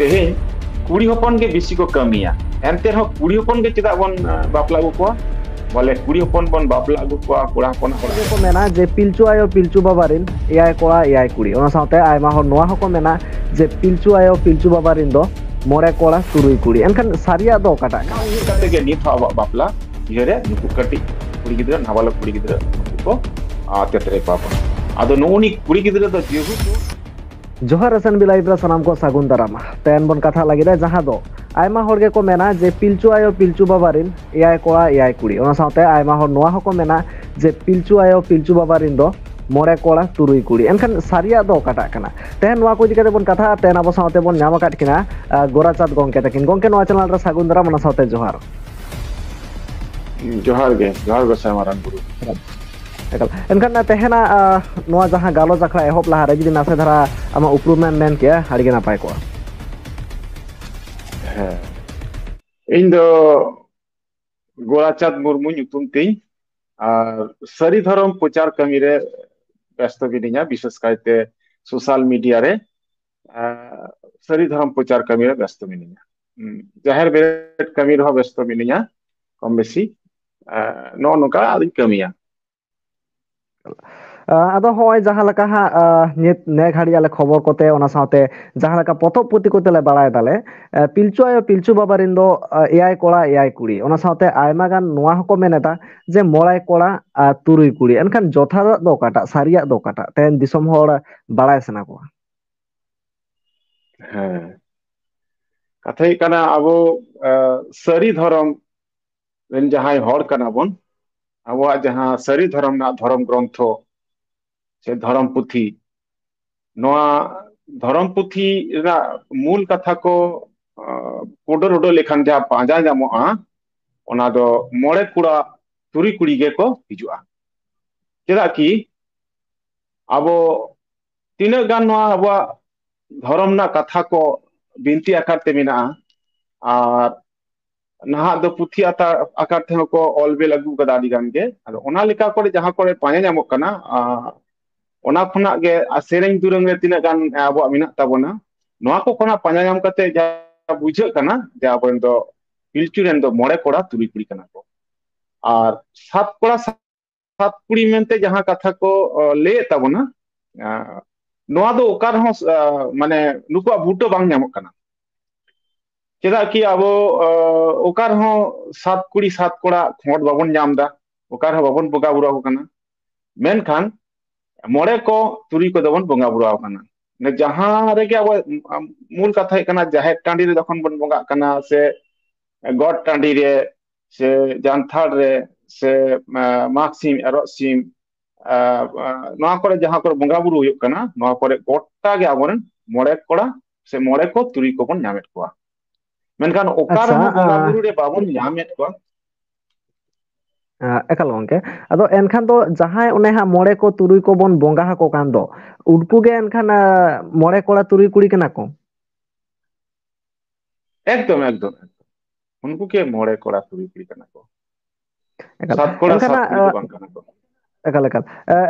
ᱛᱮᱦᱮᱧ ᱠᱩᱲᱤ ᱦᱚᱯᱚᱱ ᱜᱮ ᱵᱤᱥᱤ ᱠᱚ ᱠᱟᱹᱢᱤᱭᱟ ᱮᱱᱛᱮ ᱨᱮᱦᱚᱸ ᱠᱩᱲᱤ ᱦᱚᱯᱚᱱ ᱜᱮ ᱪᱮᱫᱟᱜ ᱵᱚᱱ ᱵᱟᱯᱞᱟ ᱟᱹᱜᱩ ᱠᱚᱣᱟ ᱵᱚᱞᱮ ᱠᱩᱲᱤ ᱦᱚᱯᱚᱱ ᱵᱚᱱ ᱵᱟᱯᱞᱟ ᱟᱹᱜᱩ ᱠᱚᱣᱟ ᱠᱚᱲᱟ ᱦᱚᱯᱚᱱ ᱦᱚᱲ ᱠᱚ ᱢᱮᱱᱟ ᱡᱮ ᱯᱤᱞᱪᱩ ᱟᱭᱳ ᱯᱤᱞᱪᱩ ᱵᱟᱵᱟ ᱨᱮᱱ ᱮᱭᱟᱭ ᱠᱚᱲᱟ ᱮᱭᱟᱭ ᱠᱩᱲᱤ ᱚᱱᱟ ᱥᱟᱶᱛᱮ ᱟᱭᱢᱟ ᱦᱚᱲ ᱱᱚᱣᱟ ᱦᱚᱸᱠᱚ ᱢᱮᱱᱟ ᱡᱮ ᱯᱤᱞᱪᱩ ᱟᱭᱳ ᱯᱤᱞᱪᱩ ᱵᱟᱵᱟ ᱨᱮᱱ ᱫᱚ ᱢᱚᱬᱮ ᱠᱚᱲᱟ ᱛᱩᱨᱩᱭ ᱠᱩᱲᱤ ᱮᱱᱠᱷᱟᱱ ᱥᱟᱨᱤᱭᱟᱜ ᱫᱚ ᱚᱠᱟᱴᱟᱜ ᱠᱟᱱᱟ ᱩᱭᱦᱟᱹᱨ ᱠᱟᱛᱮ ᱜᱮ ᱱᱤᱛ ᱦᱚᱸ ᱟᱵᱚᱣᱟᱜ ᱵᱟᱯᱞᱟ ᱤᱭᱟᱹᱨᱮ ᱱᱩᱠᱩ ᱠᱟᱹᱴᱤᱡ ᱠᱩᱲᱤ ᱜᱤᱫᱽᱨᱟᱹ ᱱᱟᱵᱟᱞᱚᱠ ᱠᱩᱲᱤ ᱜᱤᱫᱽᱨᱟᱹ ᱱᱩᱠᱩ ᱠᱚ ᱛᱮᱛᱨᱮ ᱠᱚᱣᱟ ᱟᱫᱚ ᱱᱩᱜᱩ ᱱᱩᱭ ᱠᱩᱲᱤ ᱜᱤᱫᱽᱨᱟᱹ ᱫᱚ ᱡᱮᱦᱮᱛᱩ ᱡᱚᱦᱟᱨ ᱟᱥᱟᱱ ᱵᱤᱞᱟᱭ ᱫᱨᱟ ᱥᱟᱱᱟᱢ ᱠᱚ ᱥᱟᱹᱜᱩᱱ ᱫᱟᱨᱟᱢ ᱛᱮᱱ ᱵᱚᱱ ᱠᱟᱛᱷᱟ ᱞᱟᱹᱜᱤᱫ ᱡᱟᱦᱟᱸ ᱫᱚ ᱟᱭᱢᱟ ᱦᱚᱲ ᱜᱮᱠᱚ ᱢᱮᱱᱟ ᱡᱮ ᱯᱤᱞᱪᱩ ᱟᱭᱳ ᱯᱤᱞᱪᱩ ᱵᱟᱵᱟ ᱨᱤᱱ ᱮᱭᱟᱭ ᱠᱚᱲᱟ ᱮᱭᱟᱭ ᱠᱩᱲᱤ ᱚᱱᱟ ᱥᱟᱶᱛᱮ ᱟᱭᱢᱟ ᱦᱚᱲ ᱱᱚᱣᱟ ᱦᱚᱸᱠᱚ ᱢᱮᱱᱟ ᱡᱮ ᱯᱤᱞᱪᱩ ᱟᱭᱳ ᱯᱤᱞᱪᱩ ᱵᱟᱵᱟ ᱨᱤᱱ ᱫᱚ मोड़े कोड़ा तुरुई कुड़ी एनखान सारिया दो काटा कना तेहन नवा को जिकाते बन कथा तेहन अब साथे बन नाम काट किना गोराचांद गोंके तकिन गोंके नवा चैनल रे सागुन दरा मना साथे जोहार जोहार गे जोहार गो सामारान गुरु एनखान तेहना गालोज अखड़ा एहब लहारे जी धारा आम के नपाय को गोलाचांद सारी धर्म प्रचार कमी व्यस्त मिनिया विशेष कायते सोशल मीडिया रे सारी धर्म प्रचार कमी रे व्यस्त मिनिया जाहिर बेरे कमी रे व्यस्त मिनिया कम बेसी नो नुका आदि कमिया ᱟᱫᱚ ᱦᱚᱭ ᱡᱟᱦᱟᱸ ᱞᱮᱠᱟ ᱦᱟᱜ ᱱᱤᱛ ᱱᱮᱜᱷᱟᱲᱤ ᱟᱞᱮ ᱠᱷᱚᱵᱚᱨ ᱠᱚᱛᱮ ᱚᱱᱟ ᱥᱟᱶᱛᱮ ᱡᱟᱦᱟᱸ ᱞᱮᱠᱟ ᱯᱚᱛᱚᱵ ᱯᱩᱛᱤ ᱠᱚᱛᱮ ᱞᱮ ᱵᱟᱲᱟᱭ ᱫᱟᱞᱮ ᱯᱤᱞᱪᱩ ᱟᱭᱚ ᱯᱤᱞᱪᱩ ᱵᱟᱵᱟ ᱨᱮᱱ ᱫᱚ ᱮᱭᱟᱭ ᱠᱚᱲᱟ ᱮᱭᱟᱭ ᱠᱩᱲᱤ ᱚᱱᱟ ᱥᱟᱶᱛᱮ ᱟᱭᱢᱟ ᱜᱟᱱ ᱱᱚᱣᱟ ᱦᱚᱸᱠᱚ ᱢᱮᱱᱮᱫᱟ ᱡᱮ ᱢᱚᱬᱟᱭ ᱠᱚᱲᱟ ᱟᱨ ᱛᱩᱨᱩᱭ ᱠᱩᱲᱤ ᱮᱱᱠᱷᱟᱱ ᱡᱚᱛᱷᱟ ᱫᱚ ᱚᱠᱟᱴᱟᱜ ᱥᱟᱹᱨᱤᱭᱟᱜ ᱫᱚ ᱚᱠᱟᱴᱟᱜ ᱛᱮᱦᱮᱧ ᱫᱤᱥᱚᱢ ᱦᱚᱲ ᱵᱟᱲᱟᱭ ᱥᱟᱱᱟ ᱠᱚᱣᱟ ᱦᱮᱸ ᱠᱟᱛᱷᱟ ᱦᱩᱭᱩᱜ ᱠᱟᱱᱟ ᱟᱵᱚ ᱥᱟᱹᱨᱤ ᱫᱷᱚᱨᱚᱢ ᱨᱮᱱ ᱡᱟᱦᱟᱸᱭ ᱦᱚᱲ ᱠᱟᱱᱟ ᱵᱚᱱ ᱟᱵᱚᱣᱟᱜ ᱡᱟᱦᱟᱸ ᱥᱟᱹᱨᱤ ᱫᱷᱚᱨᱚᱢ ᱨᱮᱱᱟᱜ ᱫᱷᱚᱨᱚᱢ ᱜᱨᱚᱱᱛᱷᱚ ᱥᱮ ᱫᱷᱚᱨᱚᱢ ᱯᱩᱛᱷᱤ ᱱᱚᱣᱟ ᱫᱷᱚᱨᱚᱢ ᱯᱩᱛᱷᱤ ᱨᱮᱱᱟᱜ ᱢᱩᱞ ᱠᱟᱛᱷᱟ ᱠᱚ ᱠᱳᱰᱚᱨ ᱩᱰᱟᱹ ᱞᱮᱠᱷᱟᱱ ᱡᱟ ᱯᱟᱸᱡᱟ ᱧᱟᱢᱚᱜᱼᱟ ᱚᱱᱟ ᱫᱚ ᱢᱚᱬᱮ ᱠᱩᱲᱟ ᱛᱩᱨᱤ ᱠᱩᱲᱤ ᱜᱮᱠᱚ ᱦᱤᱡᱩᱜᱼᱟ ᱪᱮᱫᱟᱜ ᱠᱤ ᱟᱵᱚ ᱛᱤᱱᱟᱹᱜ ᱜᱟᱱ ᱱᱚᱣᱟ ᱟᱵᱚᱣᱟᱜ ᱫᱷᱚᱨᱚᱢ ᱨᱮᱱᱟᱜ ᱠᱟᱛᱷᱟ ᱠᱚ ᱵᱤᱱᱛᱤ ᱟᱠᱟᱨ ᱛᱮ ᱢᱮᱱᱟᱜᱼᱟ ᱟᱨ ᱱᱟᱦᱟᱜ ᱫᱚ ᱯᱩᱛᱷᱤ ᱟᱛᱟ ᱟᱠᱟᱨ ᱛᱮᱦᱚᱸ ᱠᱚ ᱚᱞ ᱵᱮᱞ ᱟᱹᱜᱩ ᱠᱟᱫᱟ ᱟᱹᱰᱤ ᱜᱟᱱ ᱜᱮ ᱟᱫᱚ ᱚᱱᱟ ᱞᱮᱠᱟ ᱠᱚᱨᱮ ᱡᱟᱦᱟᱸ ᱠᱚᱨᱮ ᱯᱟᱸᱡᱟ ᱧᱟᱢᱚᱜ ᱠᱟᱱᱟ ᱚᱱᱟ ᱠᱷᱚᱱᱟᱜ ᱜᱮ ᱥᱮᱨᱮᱧ ᱫᱩᱨᱟᱹᱝ ᱨᱮ ᱛᱤᱱᱟᱹᱜ ᱜᱟᱱ ᱟᱵᱚᱣᱟᱜ ᱢᱮᱱᱟᱜ ᱛᱟᱵᱚᱱᱟ ᱱᱚᱣᱟ ᱠᱚ ᱠᱷᱚᱱᱟᱜ ᱯᱟᱸᱡᱟ ᱧᱟᱢ ᱠᱟᱛᱮ ᱡᱟ ᱵᱩᱡᱷᱟᱹᱜ ᱠᱟᱱᱟ ᱡᱮ ᱟᱵᱚᱨᱮᱱ ᱫᱚ ᱯᱤᱞᱪᱩ ᱨᱮᱱ ᱫᱚ ᱢᱚᱬᱮ ᱠᱚᱲᱟ ᱛᱩᱨᱩᱭ ᱠᱩᱲᱤ ᱠᱟᱱᱟ ᱠᱚ ᱟᱨ ᱥᱟᱛ ᱠᱚᱲᱟ ᱥᱟᱛ ᱠᱩᱲᱤ ᱢᱮᱱᱛᱮ ᱡᱟᱦᱟᱸ ᱠᱟᱛᱷᱟ ᱠᱚ ᱞᱟᱹᱭᱮᱫ ᱛᱟᱵᱚᱱᱟ ᱱᱚᱣᱟ ᱫᱚ ᱚᱠᱟ ᱨᱮᱦᱚᱸ ᱢᱟᱱᱮ ᱱᱩᱠᱩᱣᱟᱜ ᱵᱩᱴᱟᱹ ᱵᱟᱝ ᱧᱟᱢᱚᱜ ᱠᱟᱱᱟ ᱪᱮᱫᱟᱜ ᱠᱤ ᱟᱵᱚ ᱚᱠᱟ ᱨᱮᱦᱚᱸ ᱥᱟᱛ ᱠᱩᱲᱤ ᱥᱟᱛ ᱠᱚᱲᱟ ᱠᱷᱚᱸᱰ ᱵᱟᱵᱚᱱ ᱧᱟᱢ ᱮᱫᱟ ᱚᱠᱟ ᱨᱮᱦᱚᱸ ᱵᱟᱵᱚᱱ ᱵᱚᱸᱜᱟ ᱵᱩᱨᱩ ᱟᱠᱚ ᱠᱟᱱᱟ ᱢᱮᱱᱠᱷᱟन ᱢᱚᱬᱮ ᱠᱚ ᱛᱩᱨᱩᱭ ᱠᱚᱫᱚ ᱵᱚᱱ ᱵᱚᱸᱜᱟ ᱵᱩᱨᱩ ᱟᱠᱚ ᱠᱟᱱᱟ ᱡᱟᱦᱟᱸ ᱨᱮᱜᱮ ᱟᱵᱚ ᱢᱩᱞ ᱠᱟᱛᱷᱟ ᱦᱩᱭᱩᱜ ᱠᱟᱱᱟ ᱡᱟᱦᱮᱨ ᱴᱟᱺᱰᱤ ᱨᱮ ᱡᱚᱠᱷᱚᱱ ᱵᱚᱱ ᱵᱚᱸᱜᱟᱜ ᱠᱟᱱᱟ ᱥᱮ ᱜᱚᱴ ᱴᱟᱺᱰᱤ ᱨᱮ ᱥᱮ ᱡᱟᱱᱛᱷᱟᱲ ᱨᱮ ᱥᱮ ᱢᱟᱜᱽ ᱥᱤᱢ ᱮᱨᱚᱜ ᱥᱤᱢ ᱱᱚᱣᱟ ᱠᱚᱨᱮ ᱡᱟᱦᱟᱸ ᱠᱚᱨᱮ ᱵᱚᱸᱜᱟ ᱵᱩᱨᱩ ᱦᱩᱭᱩᱜ ᱠᱟᱱᱟ ᱱᱚᱣᱟ ᱠᱚᱨᱮ ᱜᱚᱴᱟ ᱜᱮ ᱟᱵᱚᱨᱮᱱ ᱢᱚᱬᱮ ᱠᱚᱲᱟ ᱥᱮ ᱢᱚᱬᱮ ᱠᱚ ᱛᱩᱨᱩᱭ ᱠᱚᱵᱚᱱ ᱧᱟᱢᱮᱫ ᱠᱚᱣᱟ ᱢᱮᱱᱠᱷᱟᱱ ᱚᱠᱟ ᱨᱮᱦᱚᱸ ᱵᱚᱸᱜᱟ ᱵᱩᱨᱩ ᱨᱮ ᱵᱟᱵᱚᱱ ᱧᱟᱢᱮᱫ ᱠᱚᱣᱟ ᱮᱠᱟᱞ ᱜᱚᱝᱠᱮ ᱟᱫᱚ ᱮᱱᱠᱷᱟᱱ ᱫᱚ ᱡᱟᱦᱟᱸᱭ ᱚᱱᱮ ᱦᱟᱸᱜ ᱢᱚᱬᱮ ᱠᱚ ᱛᱩᱨᱩᱭ ᱠᱚ ᱵᱚᱱ ᱵᱚᱸᱜᱟ ᱦᱟᱠᱚ ᱠᱟᱱ ᱫᱚ ᱩᱱᱠᱩ ᱜᱮ ᱮᱱᱠᱷᱟᱱ ᱢᱚᱬᱮ ᱠᱚᱲᱟ ᱛᱩᱨᱩᱭ ᱠᱩᱲᱤ ᱠᱟᱱᱟ ᱠᱚ ᱮᱠᱫᱚᱢ ᱮᱠᱫᱚᱢ ᱩᱱᱠᱩ ᱜᱮ ᱢᱚᱬᱮ ᱠᱚᱲᱟ ᱠᱩᱲᱤ ᱠᱩᱲᱤ ᱠᱟᱱᱟ ᱠᱚ ᱮᱠᱟᱞ ᱥᱟᱛ ᱠᱚᱲᱟ ᱮᱱᱠᱷᱟᱱ ᱥᱟᱛ ᱠᱩᱲᱤ ᱫᱚ ᱵᱟᱝ ᱠᱟᱱᱟ ᱠᱚ ᱮᱠᱟল ᱮᱠᱟᱞ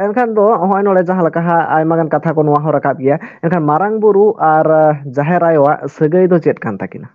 ᱮᱱᱠᱷᱟᱱ ᱫᱚ ᱦᱚᱸᱜᱼᱚᱭ ᱱᱚᱰᱮ ᱡᱟᱦᱟᱸ ᱞᱮᱠᱟ ᱦᱟᱸᱜ ᱟᱭᱢᱟ ᱜᱟᱱ ᱠᱟᱛᱷᱟ ᱠᱚ ᱱᱚᱣᱟ ᱦᱚᱸ ᱨᱟᱠᱟᱵ ᱜᱮᱭᱟ ᱮᱱᱠᱷᱟᱱ ᱢᱟᱨᱟᱝ ᱵᱩᱨᱩ ᱟᱨ ᱡᱟᱦᱮᱨ ᱟᱭᱳᱣᱟᱜ ᱥᱟᱹᱜᱟᱹᱭ ᱫᱚ ᱪᱮᱫ ᱠᱟᱱ ᱛᱟᱹᱠᱤᱱᱟ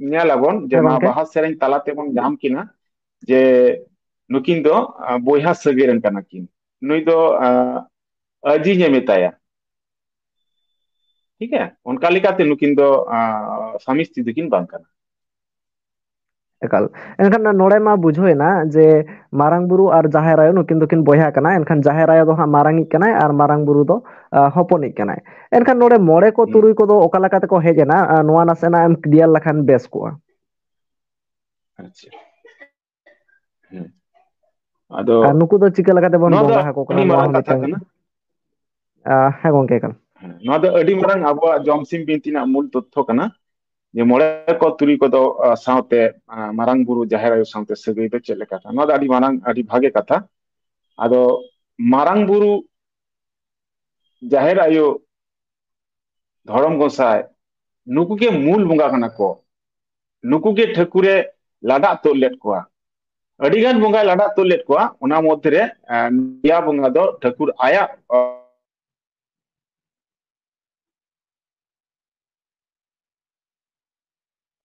ᱧᱮᱞᱟᱵᱚᱱ ᱡᱮ ᱱᱚᱣᱟ ᱵᱟᱦᱟ ᱥᱮᱨᱮᱧ ᱛᱟᱞᱟ ᱛᱮᱵᱚᱱ ᱧᱟᱢ ᱠᱤᱱᱟ ᱡᱮ ᱱᱩᱠᱤᱱ ᱫᱚ ᱵᱚᱭᱦᱟ ᱥᱟᱹᱜᱟᱹᱭ ᱨᱮᱱ ᱠᱟᱱᱟ ᱠᱤᱱ ᱱᱩᱭ ᱫᱚ ᱟᱹᱡᱤᱧᱮ ᱢᱮᱛᱟᱭᱟ ठीक है उनका लेकाते नुकिन दो स्वामी स्त्री दुकिन बांग करना ᱮᱠᱟᱞ ᱮᱱᱠᱷᱟᱱ ᱱᱚᱰᱮ ᱢᱟ ᱵᱩᱡᱷᱟᱹᱣᱮᱱᱟ ᱡᱮ ᱢᱟᱨᱟᱝ ᱵᱩᱨᱩ ᱟᱨ ᱡᱟᱦᱮᱨ ᱟᱭᱳ ᱱᱩᱠᱤᱱ ᱫᱚᱠᱤᱱ ᱵᱚᱭᱦᱟ ᱠᱟᱱᱟ ᱮᱱᱠᱷᱟᱱ ᱡᱟᱦᱮᱨ ᱟᱭᱳ ᱫᱚ ᱦᱟᱸᱜ ᱢᱟᱨᱟᱝᱤᱡ ᱠᱟᱱᱟᱭ ᱟᱨ ᱢᱟᱨᱟᱝ ᱵᱩᱨᱩ ᱫᱚ ᱦᱚᱯᱚᱱᱤᱡ ᱠᱟᱱᱟᱭ ᱮᱱᱠᱷᱟᱱ ᱱᱚᱰᱮ ᱢᱚᱬᱮ ᱠᱚ ᱛᱩᱨᱩᱭ ᱠᱚᱫᱚ ᱚᱠᱟ ᱞᱮᱠᱟ ᱛᱮᱠᱚ ᱦᱮᱡ ᱮᱱᱟ ᱱᱚᱣᱟ ᱱᱟᱥᱮᱱᱟᱜ ᱮᱢ ᱠᱞᱤᱭᱟᱨ ᱞᱮᱠᱷᱟᱱ ᱵᱮᱥ ᱠᱚᱜᱼᱟ ᱟᱪᱪᱷᱟ ᱦᱮᱸ ᱟᱫᱚ ᱟᱨ ᱱᱩᱠᱩ ᱫᱚ ᱪᱤᱠᱟᱹ ᱞᱮᱠᱟ ᱛᱮᱵᱚᱱ ᱵᱚᱸᱜᱟ ᱟᱠᱚ ᱠᱟᱱᱟ ᱱᱚᱣᱟ ᱦᱚᱸ ᱢᱤᱫᱴᱟᱝ ᱦᱮᱸ ᱜᱚᱝᱠᱮ ᱮᱠᱟᱞ ᱱᱚᱣᱟ ᱫᱚ ᱟᱹᱰᱤ ᱢᱟᱨᱟᱝ ᱟᱵᱚᱣᱟᱜ ᱡᱚᱢᱥᱤᱢ ᱵᱤᱱᱛᱤ ᱨᱮᱱᱟᱜ ᱢᱩᱞ ᱛᱚᱛᱛᱷᱚ ᱠᱟᱱᱟ ᱡᱮ ᱢᱚᱬᱮ ᱠᱚ ᱛᱩᱨᱩᱭ ᱠᱚᱫᱚ ᱥᱟᱶᱛᱮ ᱢᱟᱨᱟᱝ ᱵᱩᱨᱩ ᱡᱟᱦᱮᱨ ᱟᱭᱳ ᱥᱟᱶᱛᱮ ᱥᱟᱹᱜᱟᱹᱭ ᱫᱚ ᱪᱮᱫ ᱞᱮᱠᱟ ᱱᱚᱣᱟ ᱫᱚ ᱟᱹᱰᱤ ᱢᱟᱨᱟᱝ ᱟᱹᱰᱤ ᱵᱷᱟᱜᱮ ᱠᱟᱛᱷᱟ ᱟᱫᱚ ᱢᱟᱨᱟᱝ ᱵᱩᱨᱩ ᱡᱟᱦᱮᱨ ᱟᱭᱳ ᱫᱷᱚᱨᱚᱢ ᱜᱚᱸᱥᱟᱭ ᱱᱩᱠᱩ ᱜᱮ ᱢᱩᱞ ᱵᱚᱸᱜᱟ ᱠᱟᱱᱟ ᱠᱚ ᱱᱩᱠᱩ ᱜᱮ ᱴᱷᱟᱹᱠᱩᱨᱮ ᱞᱟᱰᱟ ᱛᱚᱞ ᱞᱮᱫ ᱠᱚᱣᱟ ᱟᱹᱰᱤᱜᱟᱱ ᱵᱚᱸᱜᱟᱭ ᱞᱟᱰᱟ ᱛᱚᱞ ᱞᱮᱫ ᱠᱚᱣᱟ ᱚᱱᱟ ᱢᱚᱫᱽᱫᱷᱮᱨᱮ ᱱᱚᱣᱟ ᱵᱚᱸᱜᱟ ᱫᱚ ᱴᱷᱟᱹᱠᱩᱨ ᱟᱭᱟᱜ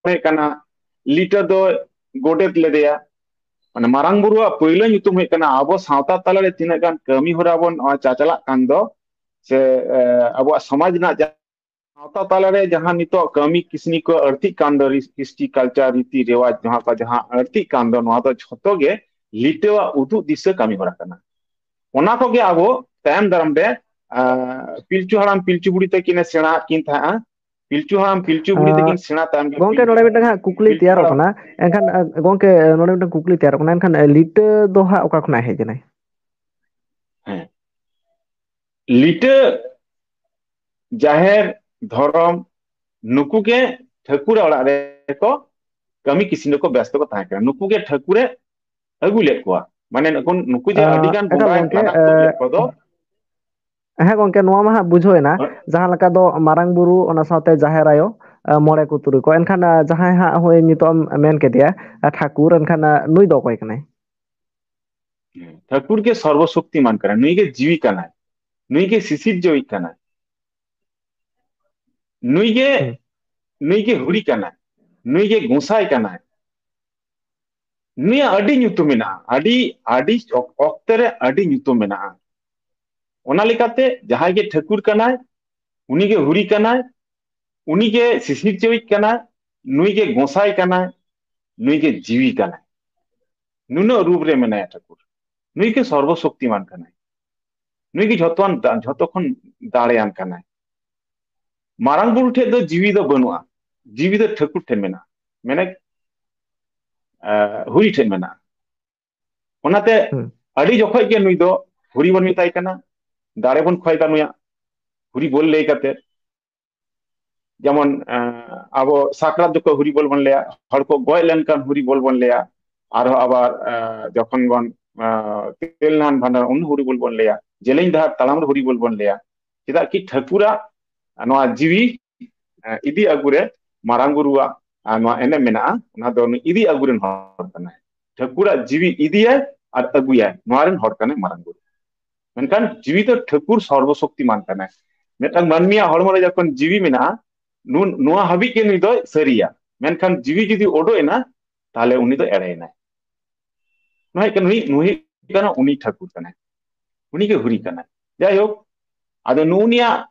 लीटर दो गोटे लेदे मैं मारंग बुआ पैलोना अब सावता तलारे तीना कमी हर बन चाचल से अब समाज सावता तलारे जहां नित कमी किसनी को हिस्ट्री कलचार रीति रेवाज जहां का जहां अड़ती जो लीटे उदू दिशा कमी हरा करना अब तम दाराम पिलचू हड़ाम पिलचू बुड़ी तक सेड़ा ᱯᱤᱞᱪᱩ ᱦᱟᱲᱟᱢ ᱯᱤᱞᱪᱩ ᱵᱩᱲᱦᱤ ᱛᱟᱹᱠᱤᱱ ᱥᱮᱬᱟ ᱛᱟᱭᱚᱢ ᱜᱚᱝᱠᱮ ᱱᱚᱰᱮ ᱢᱤᱫᱴᱟᱝ ᱦᱟᱸᱜ ᱠᱩᱠᱞᱤ ᱛᱮᱭᱟᱨᱚᱜ ᱠᱟᱱᱟ ᱮᱱᱠᱷᱟᱱ ᱜᱚᱝᱠᱮ ᱱᱚᱰᱮ ᱢᱤᱫᱴᱟᱝ ᱠᱩᱠᱞᱤ ᱛᱮᱭᱟᱨᱚᱜ ᱠᱟᱱᱟ ᱮᱱᱠᱷᱟᱱ ᱞᱤᱴᱟᱹ ᱫᱚ ᱦᱟᱸᱜ ᱚᱠᱟ ᱠᱷᱚᱱᱟᱜ ᱦᱮᱡ ᱮᱱᱟᱭ ᱦᱮᱸ ᱞᱤᱴᱟᱹ ᱡᱟᱦᱮᱨ ᱫᱷᱚᱨᱚᱢ ᱱᱩᱠᱩ ᱜᱮ ᱴᱷᱟᱹᱠᱩᱨ ᱚᱲᱟᱜ ᱨᱮᱠᱚ ᱠᱟᱹᱢᱤ ᱠᱤᱥᱱᱤ ᱠᱚ ᱵᱮᱥᱛᱚ ᱠᱚ ᱛᱟᱦᱮᱸ ᱠᱟᱱᱟ ᱱᱩᱠᱩ ᱜᱮ ᱴᱷᱟᱹᱠᱩᱨᱮ ᱟᱹᱜᱩ ᱞᱮᱫ ᱠᱚᱣᱟ ᱢᱟᱱᱮ ᱱᱩᱠᱩ ᱡᱮ ᱟᱹᱰᱤᱜᱟᱱ ᱵᱚᱸᱜᱟ ᱞᱟᱜᱟᱜ ᱠᱚ ᱫᱚ ᱦᱮᱸ ᱜᱚᱝᱠᱮ ᱱᱚᱣᱟ ᱢᱟ ᱦᱟᱸᱜ ᱵᱩᱡᱷᱟᱹᱣᱮᱱᱟ ᱡᱟᱦᱟᱸ ᱞᱮᱠᱟ ᱫᱚ ᱢᱟᱨᱟᱝ ᱵᱩᱨᱩ ᱚᱱᱟ ᱥᱟᱶᱛᱮ ᱡᱟᱦᱮᱨ ᱟᱭᱳ ᱢᱚᱬᱮ ᱠᱚ ᱛᱩᱨᱩᱭ ᱠᱚ ᱮᱱᱠᱷᱟᱱ ᱡᱟᱦᱟᱸᱭ ᱦᱟᱸᱜ ᱦᱳᱭ ᱱᱤᱛᱚᱜ ᱮᱢ ᱢᱮᱱ ᱠᱮᱫᱮᱭᱟ ᱴᱷᱟᱹᱠᱩᱨ ᱮᱱᱠᱷᱟन ᱱᱩᱭ ᱫᱚ ᱚᱠᱚᱭ ᱠᱟᱱᱟᱭ ठाकुर के सर्वशक्तिमान कना नुई के जीवी कना नुई के शिशिर जोई कना नुई के नुई के हुरी कना नुई के गोसाई कना नुई अडी ᱧᱩᱛᱩᱢ ᱢᱮᱱᱟᱜᱼᱟ ᱟᱹᱰᱤ ᱟᱹᱰᱤ ᱚᱠᱛᱮ ᱨᱮ ᱟᱹᱰᱤ ᱧᱩᱛᱩᱢ ᱢᱮᱱᱟᱜᱼᱟ ᱚᱱᱟ ᱞᱮᱠᱟᱛᱮ ᱡᱟᱦᱟᱸᱭ ᱜᱮ ᱴᱷᱟᱹᱠᱩᱨ ᱠᱟᱱᱟᱭ ᱩᱱᱤᱜᱮ ᱦᱩᱨᱤ ᱠᱟᱱᱟᱭ ᱩᱱᱤᱜᱮ ᱥᱤᱥᱤᱨᱡᱟᱹᱣᱤᱡ ᱠᱟᱱᱟᱭ ᱱᱩᱭᱜᱮ ᱜᱚᱸᱥᱟᱭ ᱠᱟᱱᱟᱭ ᱱᱩᱭᱜᱮ ᱡᱤᱣᱤ ᱠᱟᱱᱟᱭ ᱱᱩᱱᱟᱹᱜ ᱨᱩᱯ ᱨᱮ ᱢᱮᱱᱟᱭᱟ ᱴᱷᱟᱹᱠᱩᱨ ᱱᱩᱭᱜᱮ ᱥᱚᱨᱵᱚᱥᱚᱠᱛᱤᱢᱟᱱ ᱠᱟᱱᱟᱭ ᱱᱩᱭᱜᱮ ᱡᱷᱚᱛᱚᱣᱟᱱ ᱡᱷᱚᱛᱚ ᱠᱷᱚᱱ ᱫᱟᱲᱮᱭᱟᱱ ᱠᱟᱱᱟᱭ ᱢᱟᱨᱟᱝ ᱵᱩᱨᱩ ᱴᱷᱮᱡ ᱫᱚ ᱡᱤᱣᱤ ᱫᱚ ᱵᱟᱹᱱᱩᱜᱼᱟ ᱡᱤᱣᱤ ᱫᱚ ᱴᱷᱟᱹᱠᱩᱨ ᱴᱷᱮᱱ ᱢᱮᱱᱟᱜᱼᱟ ᱢᱮᱱᱮ ᱦᱩᱨᱤ ᱴᱷᱮᱱ ᱢᱮᱱᱟᱜᱼᱟ ᱚᱱᱟᱛᱮ ᱟᱹᱰᱤ ᱡᱚᱠᱷᱚᱡ ᱜᱮ ᱱᱩᱭ ᱫᱚ ᱦᱩᱨᱤ ᱵᱚᱱ ᱢᱮᱛᱟᱭ ᱠᱟᱱᱟ ᱫᱟᱲᱮ ᱵᱚᱱ ᱠᱷᱚᱭ ᱠᱟᱱᱩᱭᱟ ᱦᱩᱨᱤ ᱵᱚᱞ ᱞᱟᱹᱭ ᱠᱟᱛᱮ ᱡᱮᱢᱚᱱ ᱟᱵᱚ ᱥᱟᱠᱨᱟᱛ ᱫᱚᱠᱚ ᱦᱩᱨᱤ ᱵᱚᱞ ᱵᱚᱱ ᱞᱟᱹᱭᱟ ᱦᱚᱲ ᱠᱚ ᱜᱚᱡ ᱞᱮᱱᱠᱷᱟᱱ ᱦᱩᱨᱤ ᱵᱚᱞ ᱵᱚᱱ ᱞᱟᱹᱭᱟ ᱟᱨᱦᱚᱸ ᱟᱵᱟᱨ ᱡᱚᱠᱷᱚᱱ ᱵᱚᱱ ᱛᱮᱞᱱᱟᱱ ᱵᱷᱟᱸᱰᱟᱱ ᱩᱱ ᱦᱩᱨᱤ ᱵᱚᱞ ᱵᱚᱱ ᱞᱟᱹᱭᱟ ᱡᱮᱞᱮᱧ ᱰᱟᱦᱟᱨ ᱛᱟᱲᱟᱢ ᱨᱮ ᱦᱩᱨᱤ ᱵᱚᱞ ᱵᱚᱱ ᱞᱟᱹᱭᱟ ᱪᱮᱫᱟᱜ ᱠᱤ ᱴᱷᱟᱹᱠᱩᱨᱟᱜ ᱱᱚᱣᱟ ᱡᱤᱣᱤ ᱤᱫᱤ ᱟᱹᱜᱩᱨᱮ ᱢᱟᱨᱟᱝ ᱜᱩᱨᱩᱣᱟᱜ ᱱᱚᱣᱟ ᱮᱱᱮᱢ ᱢᱮᱱᱟᱜᱼᱟ ᱚᱱᱟ ᱫᱚ ᱤᱫᱤ ᱟᱹᱜᱩᱨᱮᱱ ᱦᱚᱲ ᱠᱟᱱᱟᱭ ᱴᱷᱟᱹᱠᱩᱨᱟᱜ ᱡᱤᱣᱤ ᱤᱫᱤᱭᱟᱭ ᱟᱨ ᱟᱹᱜᱩᱭᱟᱭ ᱱᱚᱣᱟ ᱨᱮᱱ ᱦᱚᱲ ᱠᱟᱱᱟᱭ ᱢᱟᱨᱟᱝ ᱜᱩᱨᱩ ᱢᱮᱱᱠᱷᱟᱱ ᱡᱤᱣᱤ ᱫᱚ ᱴᱷᱟᱹᱠᱩᱨ ᱥᱚᱨᱵᱚᱥᱚᱠᱛᱤᱢᱟᱱ ᱠᱟᱱᱟᱭ ᱢᱤᱫᱴᱟᱝ ᱢᱟᱹᱱᱢᱤᱭᱟᱜ ᱦᱚᱲᱢᱚ ᱨᱮ ᱡᱚᱠᱷᱚᱱ ᱡᱤᱣᱤ ᱢᱮᱱᱟᱜᱼᱟ ᱱᱚᱣᱟ ᱦᱟᱹᱵᱤᱡ ᱜᱮ ᱱᱩᱭ ᱫᱚᱭ ᱥᱟᱹᱨᱤᱭᱟ ᱢᱮᱱᱠᱷᱟᱱ ᱡᱤᱣᱤ ᱡᱩᱫᱤ ᱚᱰᱚᱜ ᱮᱱᱟ ᱛᱟᱦᱞᱮ ᱩᱱᱤ ᱫᱚ ᱮᱲᱮᱭᱮᱱᱟᱭ ᱱᱚᱣᱟ ᱦᱩᱭᱩᱜ ᱠᱟᱱᱟ ᱱᱩᱭ ᱱᱩᱭ ᱠᱟᱱᱟ ᱩᱱᱤ ᱴᱷᱟᱹᱠᱩᱨ ᱠᱟᱱᱟᱭ ᱩᱱᱤ ᱜᱮ ᱦᱩᱨᱤ ᱠᱟᱱᱟᱭ ᱡᱟᱭᱦᱳᱠ ᱟᱫᱚ ᱱᱩᱱᱤᱭᱟᱜ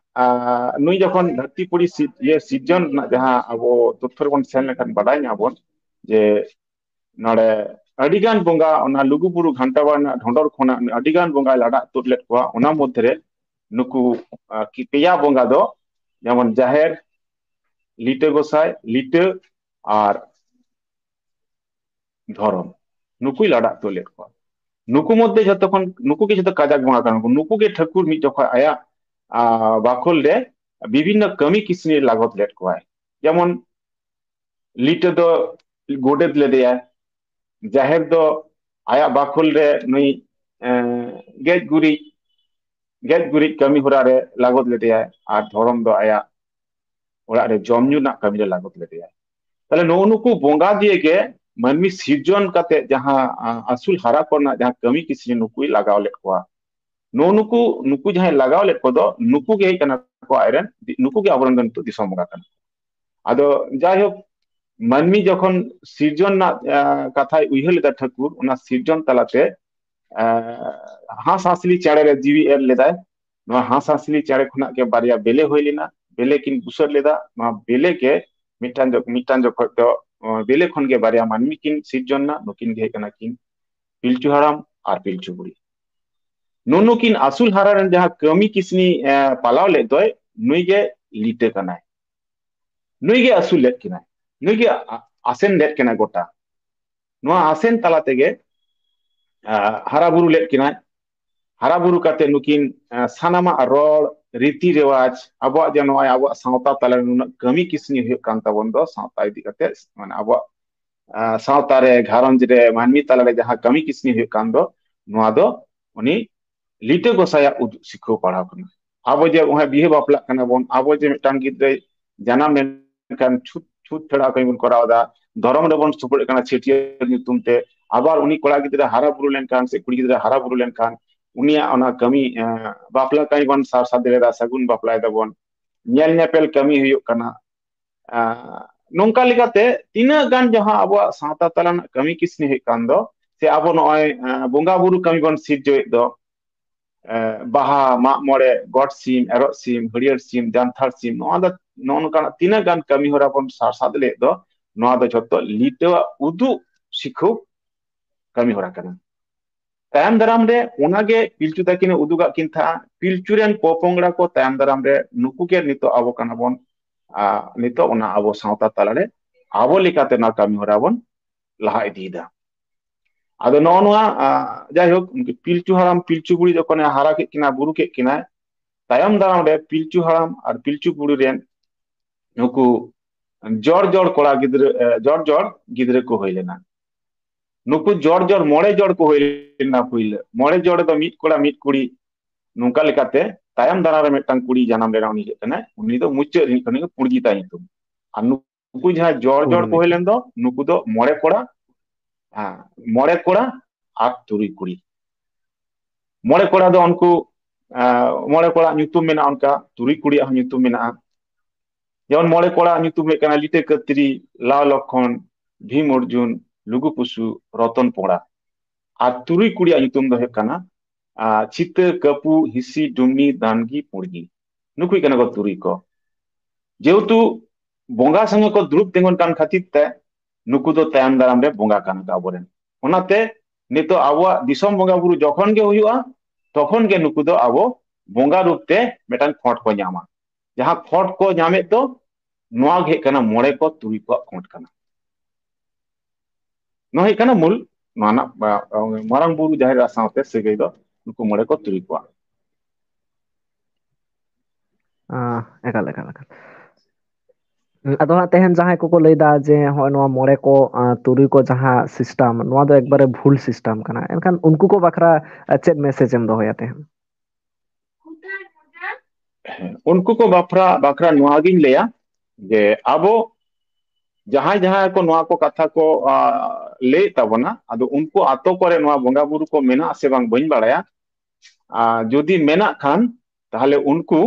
ᱱᱩᱭ ᱡᱚᱠᱷᱚᱱ ᱫᱷᱟᱹᱨᱛᱤ ᱯᱩᱨᱤ ᱤᱭᱟᱹ ᱥᱤᱨᱡᱚᱱ ᱨᱮᱱᱟᱜ ᱡᱟᱦᱟᱸ ᱟᱵᱚ ᱛᱚᱛᱷᱚ ᱨᱮᱵᱚᱱ ᱥᱮᱱ ᱞᱮᱠᱷᱟᱱ ᱵᱟᱰᱟᱭ ᱧᱟᱢᱟᱵᱚᱱ ᱡᱮ ᱱᱚᱰᱮ ᱟᱹᱰᱤᱜᱟᱱ ᱵᱚᱸᱜᱟ ᱚᱱᱟ ᱞᱩᱜᱩᱵᱩᱨᱩ ᱜᱷᱟᱱᱴᱟᱵᱟ ᱨᱮᱱᱟᱜ ᱰᱷᱚᱸᱰᱚᱨ ᱠᱷᱚᱱᱟᱜ ᱟᱹᱰᱤᱜᱟᱱ ᱵᱚᱸᱜᱟᱭ ᱞᱟᱰᱟ ᱛᱩᱫ ᱞᱮᱫ ᱠᱚᱣᱟ ᱚᱱᱟ ᱢᱚᱫᱽᱫᱷᱮᱨᱮ ᱱᱩᱠᱩ ᱯᱮᱭᱟ ᱵᱚᱸᱜᱟ ᱫᱚ ᱡᱮᱢᱚᱱ ᱡᱟᱦᱮᱨ ᱞᱤᱴᱟᱹ ᱜᱚᱥᱟᱭ ᱞᱤᱴᱟᱹ ᱟᱨ ᱫᱷᱚᱨᱚᱢ ᱱᱩᱠᱩᱭ ᱞᱟᱰᱟ ᱛᱩᱫ ᱞᱮᱫ ᱠᱚᱣᱟ ᱱᱩᱠᱩ ᱢᱚᱫᱽᱫᱷᱮ ᱡᱚᱛᱚ ᱠᱷᱚᱱ ᱱᱩᱠᱩ ᱜᱮ ᱡᱚᱛᱚ ᱠᱟᱡᱟᱠ ᱵᱚᱸᱜᱟ ᱠᱟᱱᱟ ᱠᱚ ᱱᱩᱠᱩ ᱜᱮ ᱴᱷᱟᱹᱠᱩᱨ ᱢᱤᱫ ᱡᱚᱠᱷᱚᱱ ᱟᱭᱟᱜ ᱵᱟᱠᱷᱳᱞ ᱨᱮ ᱵᱤᱵᱷᱤᱱᱱᱚ ᱠᱟᱹᱢᱤ ᱠᱤᱥᱱᱤ ᱞᱟᱜᱚᱛ ᱞᱮᱫ ᱠᱚᱣᱟᱭ ᱡᱮᱢon ᱞᱤᱴᱟᱹ ᱫᱚ ᱜᱚᱰᱮᱛ ᱞᱮᱫᱮᱭᱟᱭ जाहिर दो तो आया बाखुल रे नई गेज गुरी गेज गुरी कमी हुरा रे लागत लेते हैं आर धर्म दो तो आया उड़ा रे जमजू ना कमी रे लागत लेते हैं तले नो नुकु बोंगा दिए के मनमी सीजन कते जहां असुल हरा करना जहां कमी किसी ने नुकुई लगाव ले हुआ नो नुकु नुकु जहां लगाव ले को तो, दो नुकु के ही कना आयरन नुकु के आवरण गन तो दिसम होगा कना जाहिर মানমি যখন সৃজন কথায় উইহেলেদা ঠাকুর ওনা সৃজন তালাতে হাঁস হাসলি চাড়ে জিবি এর লেদায় ᱱᱚᱣᱟ ᱦᱟᱸᱥ ᱦᱟᱸᱥᱞᱤ ᱪᱟᱲᱮ ᱠᱷᱚᱱᱟᱜ ᱜᱮ ᱵᱟᱨᱭᱟ ᱵᱮᱞᱮ ᱦᱩᱭ ᱞᱮᱱᱟ ᱵᱮᱞᱮ ᱠᱤᱱ ᱵᱩᱥᱟᱹᱲ ᱞᱮᱫᱟ ᱱᱚᱣᱟ ᱵᱮᱞᱮ ᱜᱮ ᱢᱤᱫᱴᱟᱝ ᱡᱚᱠᱷᱚᱱ ᱢᱤᱫᱴᱟᱝ ᱡᱚᱠᱷᱚᱱ ᱫᱚ ᱵᱮᱞᱮ ᱠᱷᱚᱱ ᱜᱮ ᱵᱟᱨᱭᱟ ᱢᱟᱹᱱᱢᱤ ᱠᱤᱱ ᱥᱤᱨᱡᱚᱱ ᱱᱟ ᱱᱩᱠᱤᱱ ᱜᱮ ᱠᱟᱱᱟ ᱠᱤᱱ ᱯᱤᱞᱪᱩ ᱦᱟᱲᱟᱢ ᱟᱨ ᱯᱤᱞᱪᱩ ᱵᱩᱲᱦᱤ ᱱᱩᱱᱩᱠᱤᱱ ᱟᱥᱩᱞ ᱦᱟᱨᱟ ᱨᱮᱱ ᱡᱟᱦᱟᱸ ᱠᱟᱹᱢᱤ ᱠᱤᱥᱱᱤ ᱯᱟᱞᱟᱣ ᱞᱮᱫ ᱫᱚᱭ ᱱᱩᱭ ᱜᱮ ᱞᱤᱴᱟᱹ ᱠᱟᱱᱟᱭ ᱱᱩᱭ ᱜᱮ ᱟᱥᱩᱞ ᱞᱮᱫ ᱠᱤᱱᱟᱭ ᱱᱩᱭᱜᱮ ᱟᱥᱮᱱ ᱞᱮᱫ ᱠᱤᱱᱟ ᱜᱚᱴᱟ ᱱᱚᱣᱟ ᱟᱥᱮᱱ ᱛᱟᱞᱟ ᱛᱮᱜᱮ ᱦᱟᱨᱟ ᱵᱩᱨᱩ ᱞᱮᱫ ᱠᱤᱱᱟᱭ ᱦᱟᱨᱟ ᱵᱩᱨᱩ ᱠᱟᱛᱮ ᱱᱩᱠᱤᱱ ᱥᱟᱱᱟᱢᱟᱜ ᱨᱚᱲ ᱨᱤᱛᱤ ᱨᱮᱣᱟᱡ ᱟᱵᱚᱣᱟᱜ ᱡᱮ ᱱᱚᱜᱼᱚᱭ ᱟᱵᱚᱣᱟᱜ ᱥᱟᱶᱛᱟ ᱛᱟᱞᱟᱨᱮ ᱱᱩᱱᱟᱹᱜ ᱠᱟᱹᱢᱤ ᱠᱤᱥᱱᱤ ᱦᱩᱭᱩᱜ ᱠᱟᱱ ᱛᱟᱵᱚᱱ ᱫᱚ ᱥᱟᱶᱛᱟ ᱤᱫᱤ ᱠᱟᱛᱮ ᱢᱟᱱᱮ ᱟᱵᱚᱣᱟᱜ ᱥᱟᱶᱛᱟ ᱨᱮ ᱜᱷᱟᱨᱚᱸᱡᱽ ᱨᱮ ᱢᱟᱹᱱᱢᱤ ᱛᱟᱞᱟᱨᱮ ᱡᱟᱦᱟᱸ ᱠᱟᱹᱢᱤ ᱠᱤᱥᱱᱤ ᱦᱩᱭᱩᱜ ᱠᱟᱱ ᱫᱚ ᱱᱚᱣᱟ ᱫᱚ ᱩᱱᱤ ᱞᱤᱴᱟᱹ ᱜᱚᱥᱟᱭᱟᱜ ᱩᱫᱩᱜ ᱥᱤᱠᱷᱟᱹᱣ ᱯᱟᱲᱟᱣ ᱠᱟᱱᱟ ᱟᱵᱚ ᱡᱮ ᱱᱚᱜᱼᱚᱭ ᱵᱤᱦᱟᱹ ᱵᱟᱯᱞᱟᱜ ᱠᱟᱱᱟ ᱵᱚᱱ ᱟᱵᱚ ᱡᱮ ᱢᱤᱫᱴᱟᱝ ᱜᱤᱫᱽᱨᱟᱹ ᱡᱟᱱᱟᱢ ᱞᱮᱱᱠᱷᱟᱱ ᱪᱷᱩᱛ ᱪᱷᱩᱛ ᱪᱷᱟᱲᱟ ᱠᱟᱹᱢᱤ ᱵᱚᱱ ᱠᱚᱨᱟᱣ ᱮᱫᱟ ᱫᱷᱚᱨᱚᱢ ᱨᱮᱵᱚᱱ ᱥᱩᱯᱲᱮᱜ ᱠᱟᱱᱟ ᱪᱷᱟᱹᱴᱭᱟᱹᱨ ᱧᱩᱛᱩᱢ ᱛᱮ ᱟᱵᱟᱨ ᱩᱱᱤ ᱠᱚᱲᱟ ᱜᱤᱫᱽᱨᱟᱹ ᱦᱟᱨᱟ ᱵᱩᱨᱩ ᱞᱮᱱᱠᱷᱟᱱ ᱥᱮ ᱠᱩᱲᱤ ᱜᱤᱫᱽᱨᱟᱹ ᱦᱟᱨᱟ ᱵᱩᱨᱩ ᱞᱮᱱᱠᱷᱟᱱ ᱩᱱᱤᱭᱟᱜ ᱚᱱᱟ ᱠᱟᱹᱢᱤ ᱵᱟᱯᱞᱟ ᱠᱟᱹᱢᱤ ᱵᱚᱱ ᱥᱟᱨ ᱥᱟᱫᱮᱨᱮᱫᱟ ᱥᱟᱹᱜᱩᱱ ᱵᱟᱯᱞᱟᱭ ᱫᱟᱵᱚᱱ ᱧᱮᱞ ᱧᱮᱯᱮᱞ ᱠᱟᱹᱢᱤ ᱦᱩᱭᱩᱜ ᱠᱟᱱᱟ ᱱᱚᱝᱠᱟ ᱞᱮᱠᱟᱛᱮ ᱛᱤᱱᱟᱹᱜ ᱜᱟᱱ ᱡᱟᱦᱟᱸ ᱟᱵᱚᱣᱟᱜ ᱥᱟᱶᱛᱟ ᱛᱟᱞᱟᱱᱟᱜ ᱠᱟᱹᱢᱤ ᱠᱤᱥᱱᱤ ᱦᱩᱭᱩᱜ ᱠᱟᱱ ᱫᱚ ᱥᱮ ᱟᱵᱚ ᱱᱚᱜᱼᱚᱭ ᱵᱚᱸᱜᱟ ᱵᱩᱨᱩ ᱠᱟᱹᱢᱤ ᱵᱚᱱ ᱥᱤᱨᱡᱟᱹᱣᱮᱫ ᱫᱚ ᱵᱟᱦᱟ ᱢᱟᱜ ᱢᱚᱬᱮ ᱜᱚᱴ ᱥᱤᱢ ᱮᱨᱚᱜ ᱥᱤᱢ ᱦᱟᱹᱨᱭᱟᱹᱲ ᱥᱤᱢ ᱡᱟᱱᱛᱷᱟᱲ ᱥᱤᱢ ᱱᱚᱣᱟ ᱫᱚ ᱱᱚᱜᱼᱚ ᱱᱚᱝᱠᱟᱱᱟᱜ ᱛᱤᱱᱟᱹᱜ ᱜᱟᱱ ᱠᱟᱹᱢᱤ ᱦᱚᱨᱟ ᱵᱚᱱ ᱥᱟᱨᱥᱟᱫ ᱞᱮᱫ ᱫᱚ ᱱᱚᱣᱟ ᱫᱚ ᱡᱚᱛᱚ ᱞᱤᱴᱟᱹᱣᱟᱜ ᱩᱫᱩᱜ ᱥᱤᱠᱷᱟᱹᱣ ᱠᱟᱹᱢᱤ ᱦᱚᱨᱟ ᱠᱟᱱᱟ ᱛᱟᱭᱚᱢ ᱫᱟᱨᱟᱢ ᱨᱮ ᱚᱱᱟᱜᱮ ᱯᱤᱞᱪᱩ ᱛᱟᱹᱠᱤᱱᱮ ᱩᱫᱩᱜᱟᱜ ᱠᱤᱱ ᱛᱟᱦᱮᱸᱜᱼᱟ ᱯᱤᱞᱪᱩ ᱨᱮᱱ ᱯᱚᱯᱚᱝᱲᱟ ᱠᱚ ᱛᱟᱭᱚᱢ ᱫᱟᱨᱟᱢ ᱨᱮ ᱱᱩᱠᱩ ᱜᱮ ᱱᱤᱛᱚᱜ ᱟᱵᱚ ᱠᱟᱱᱟ ᱵᱚᱱ ᱱᱤᱛᱚᱜ ᱚᱱᱟ ᱟᱵᱚ ᱥᱟᱶᱛᱟ ᱛᱟᱞᱟᱨᱮ ᱟᱵᱚ ᱞᱮᱠᱟᱛᱮ ᱱᱚᱣᱟ ᱠᱟᱹᱢᱤ ᱦᱚᱨᱟ ᱵᱚᱱ ᱞᱟᱦᱟ ᱤᱫᱤᱭᱮᱫᱟ ᱟᱫᱚ ᱱᱚᱜᱼᱚ ᱱᱚᱣᱟ ᱡᱟᱭᱦᱳᱠ ᱯᱤᱞᱪᱩ ᱦᱟᱲᱟᱢ ᱯᱤᱞᱪᱩ ᱵᱩᱲᱦᱤ ᱡᱚᱠᱷᱚᱱᱮ ᱦᱟᱨᱟ ᱠᱮᱫ ᱠᱤᱱᱟ ᱵᱩᱨᱩ ᱠᱮᱫ ᱠᱤᱱᱟᱭ ᱛᱟᱭᱚᱢ ᱫᱟᱨᱟᱢ ᱨᱮ ᱯᱤᱞᱪᱩ ᱦᱟᱲᱟᱢ ᱟᱨ ᱯᱤᱞᱪᱩ ᱵᱩᱲᱦᱤ ᱨᱮᱱ ᱱᱩᱠᱩ ᱡᱚᱲ ᱡᱚᱲ ᱠᱚᱲᱟ ᱜᱤᱫᱽᱨᱟᱹ ᱡᱚᱲ ᱡᱚᱲ ᱜᱤᱫᱽᱨᱟᱹ ᱠᱚ ᱦᱩᱭ ᱞᱮᱱᱟ ᱱᱩᱠᱩ ᱡᱚᱲ ᱡᱚᱲ ᱢᱚᱬᱮ ᱡᱚᱲ ᱠᱚ ᱦᱩᱭ ᱞᱮᱱᱟ ᱯᱩᱭᱞᱟᱹ ᱢᱚᱬᱮ ᱡᱚᱲ ᱫᱚ ᱢᱤᱫ ᱠᱚᱲᱟ ᱢᱤᱫ ᱠᱩᱲᱤ ᱱᱚᱝᱠᱟ ᱞᱮᱠᱟᱛᱮ ᱛᱟᱭᱚᱢ ᱫᱟᱨᱟᱢ ᱨᱮ ᱢᱤᱫᱴᱟᱝ ᱠᱩᱲᱤ ᱡᱟᱱᱟᱢ ᱞᱮᱱᱟ ᱩᱱᱤ ᱦᱩᱭᱩᱜ ᱠᱟᱱᱟᱭ ᱩᱱᱤ ᱫᱚ ᱢᱩᱪᱟᱹᱫ ᱨᱤᱱᱤᱡ ᱠᱟᱱᱟᱭ ᱯᱩᱲᱜᱤᱛᱟ ᱧᱩᱛᱩᱢ ᱟᱨ ᱱᱩᱠᱩ ᱡᱟᱦᱟᱸ ᱡᱚᱲ ᱡᱚᱲ ᱠᱚ ᱦᱩᱭ ᱞᱮᱱ ᱫᱚ ᱱᱩᱠᱩ ᱫᱚ ᱢᱚᱬᱮ ᱠᱚᱲᱟ ᱦᱮᱸ ᱢᱚᱬᱮ ᱠᱚᱲᱟ ᱟᱨ ᱛᱩᱨᱩᱭ ᱠᱩᱲᱤ ᱢᱚᱬᱮ ᱠᱚᱲᱟ ᱫᱚ ᱩᱱᱠᱩ ᱢᱚᱬᱮ ᱠᱚᱲᱟᱜ ᱧᱩᱛᱩᱢ ᱢᱮᱱᱟᱜᱼᱟ ᱚᱱᱠᱟ ᱛᱩᱨᱩᱭ ᱠᱩᱲᱤᱭᱟᱜ ᱦᱚᱸ ᱧᱩᱛᱩᱢ ᱢᱮᱱᱟᱜᱼᱟ যেমন মনে করা ᱧᱩᱛᱩᱢ ᱦᱩᱭᱩᱜ ᱠᱟᱱᱟ ᱞᱤᱴᱟᱹ ᱠᱟᱹᱛᱨᱤ ᱞᱟᱣ লক্ষণ ভীম অর্জুন লুগু পুসু রতন পোড়া আর তুরুই কুড়িয়া ᱧᱩᱛᱩᱢ ᱫᱚ ᱦᱩᱭᱩᱜ ᱠᱟᱱᱟ ᱪᱤᱛᱟᱹ ᱠᱟᱹᱯᱩ ᱦᱤᱥᱤ ᱰᱩᱢᱱᱤ ᱫᱟᱱᱜᱤ ᱯᱩᱲᱜᱤ ᱱᱩᱠᱩ ᱠᱟᱱᱟ ᱠᱚ ᱛᱩᱨᱩᱭ ᱠᱚ ᱡᱮᱦᱮᱛᱩ ᱵᱚᱸᱜᱟ ᱥᱚᱸᱜᱮ ᱠᱚ ᱫᱩᱲᱩᱵ ᱛᱤᱸᱜᱩᱱ ᱠᱟᱱ ᱠᱷᱟᱹᱛᱤᱨ ᱛᱮ ᱱᱩᱠᱩ ᱫᱚ ᱛᱟᱭᱚᱢ ᱫᱟᱨᱟᱢ ᱨᱮ ᱵᱚᱸᱜᱟ ᱠᱟᱱᱟ ᱠᱚ ᱟᱵᱚᱨᱮᱱ ᱚᱱᱟᱛᱮ ᱱᱤᱛᱚᱜ ᱟᱵᱚᱣᱟᱜ ᱫᱤᱥᱚᱢ ᱵᱚᱸᱜᱟ ᱵᱩᱨᱩ ᱡᱚᱠᱷᱚᱱ ᱜᱮ ᱦᱩᱭᱩᱜᱼᱟ তখন গে নুকু দো আবো বঙ্গা রূপতে মেটান ফট কো জামা जहां खोट को नामेद तो ᱱᱚᱣᱟ ᱜᱮ ᱠᱟᱱᱟ ᱢᱚᱬᱮ ᱠᱚ ᱛᱩᱨᱩᱭ ᱠᱚ ᱠᱷᱚᱸᱰ ᱠᱟᱱᱟ ᱱᱚᱣᱟ ᱦᱩᱭᱩᱜ ᱠᱟᱱᱟ ᱢᱩᱞ ᱱᱚᱣᱟ ᱢᱟᱨᱟᱝ ᱵᱩᱨᱩ ᱡᱟᱦᱮᱨ ᱟᱨ ᱥᱟᱶᱛᱮ ᱥᱟᱹᱜᱟᱹᱭ ᱫᱚ ᱱᱩᱠᱩ ᱢᱚᱬᱮ ᱠᱚ ᱛᱩᱨᱩᱭ ᱠᱚᱣᱟ ᱮᱠᱟᱞ ᱮᱠᱟᱞ ᱮᱠᱟल ᱟᱫᱚ ᱦᱟᱸᱜ ᱛᱮᱦᱮᱧ ᱡᱟᱦᱟᱸᱭ ᱠᱚᱠᱚ ᱞᱟᱹᱭᱫᱟ ᱡᱮ ᱦᱚᱸᱜᱼᱚᱭ ᱱᱚᱣᱟ ᱢᱚᱬᱮ ᱠᱚ ᱛᱩᱨᱩᱭ ᱠᱚ ᱡᱟᱦᱟᱸ ᱥᱤᱥᱴᱟᱢ ᱱᱚᱣᱟ ᱫᱚ ᱮᱠᱵᱟᱨᱮ ᱵᱷᱩᱞ ᱥᱤᱥᱴᱟᱢ ᱠᱟᱱᱟ ᱮᱱᱠᱷᱟᱱ ᱩᱱᱠᱩ ᱠᱚ ᱵᱟᱠᱷᱨᱟ ᱪᱮᱫ ᱢᱮᱥᱮᱡ ᱮᱢ ᱫᱚᱦᱚᱭᱟ ᱛᱮᱦᱮᱧ ᱩᱱᱠᱩ ᱠᱚ ᱵᱟᱯᱷᱨᱟ ᱵᱟᱠᱷᱨᱟ ᱱᱚᱣᱟ ᱜᱤᱧ ᱞᱟᱹᱭᱟ ᱡᱮ ᱟᱵᱚ ᱡᱟᱦᱟᱸᱭ ᱡᱟᱦᱟᱸᱭ ᱠᱚ ᱱᱚᱣᱟ ᱠᱚ ᱠᱟᱛᱷᱟ ᱠᱚ ᱞᱟᱹᱭᱮᱫ ᱛᱟᱵᱚᱱᱟ ᱟᱫᱚ ᱩᱱᱠᱩ ᱟᱛᱳ ᱠᱚᱨᱮ ᱱᱚᱣᱟ ᱵᱚᱸᱜᱟ ᱵᱩᱨᱩ ᱠᱚ ᱢᱮᱱᱟᱜ ᱥᱮ ᱵᱟᱝ ᱵᱟᱹᱧ ᱵᱟᱲᱟᱭᱟ ᱡᱩᱫᱤ ᱢᱮᱱᱟᱜ ᱠᱷᱟᱱ ᱛᱟᱦᱞᱮ ᱩᱱᱠᱩ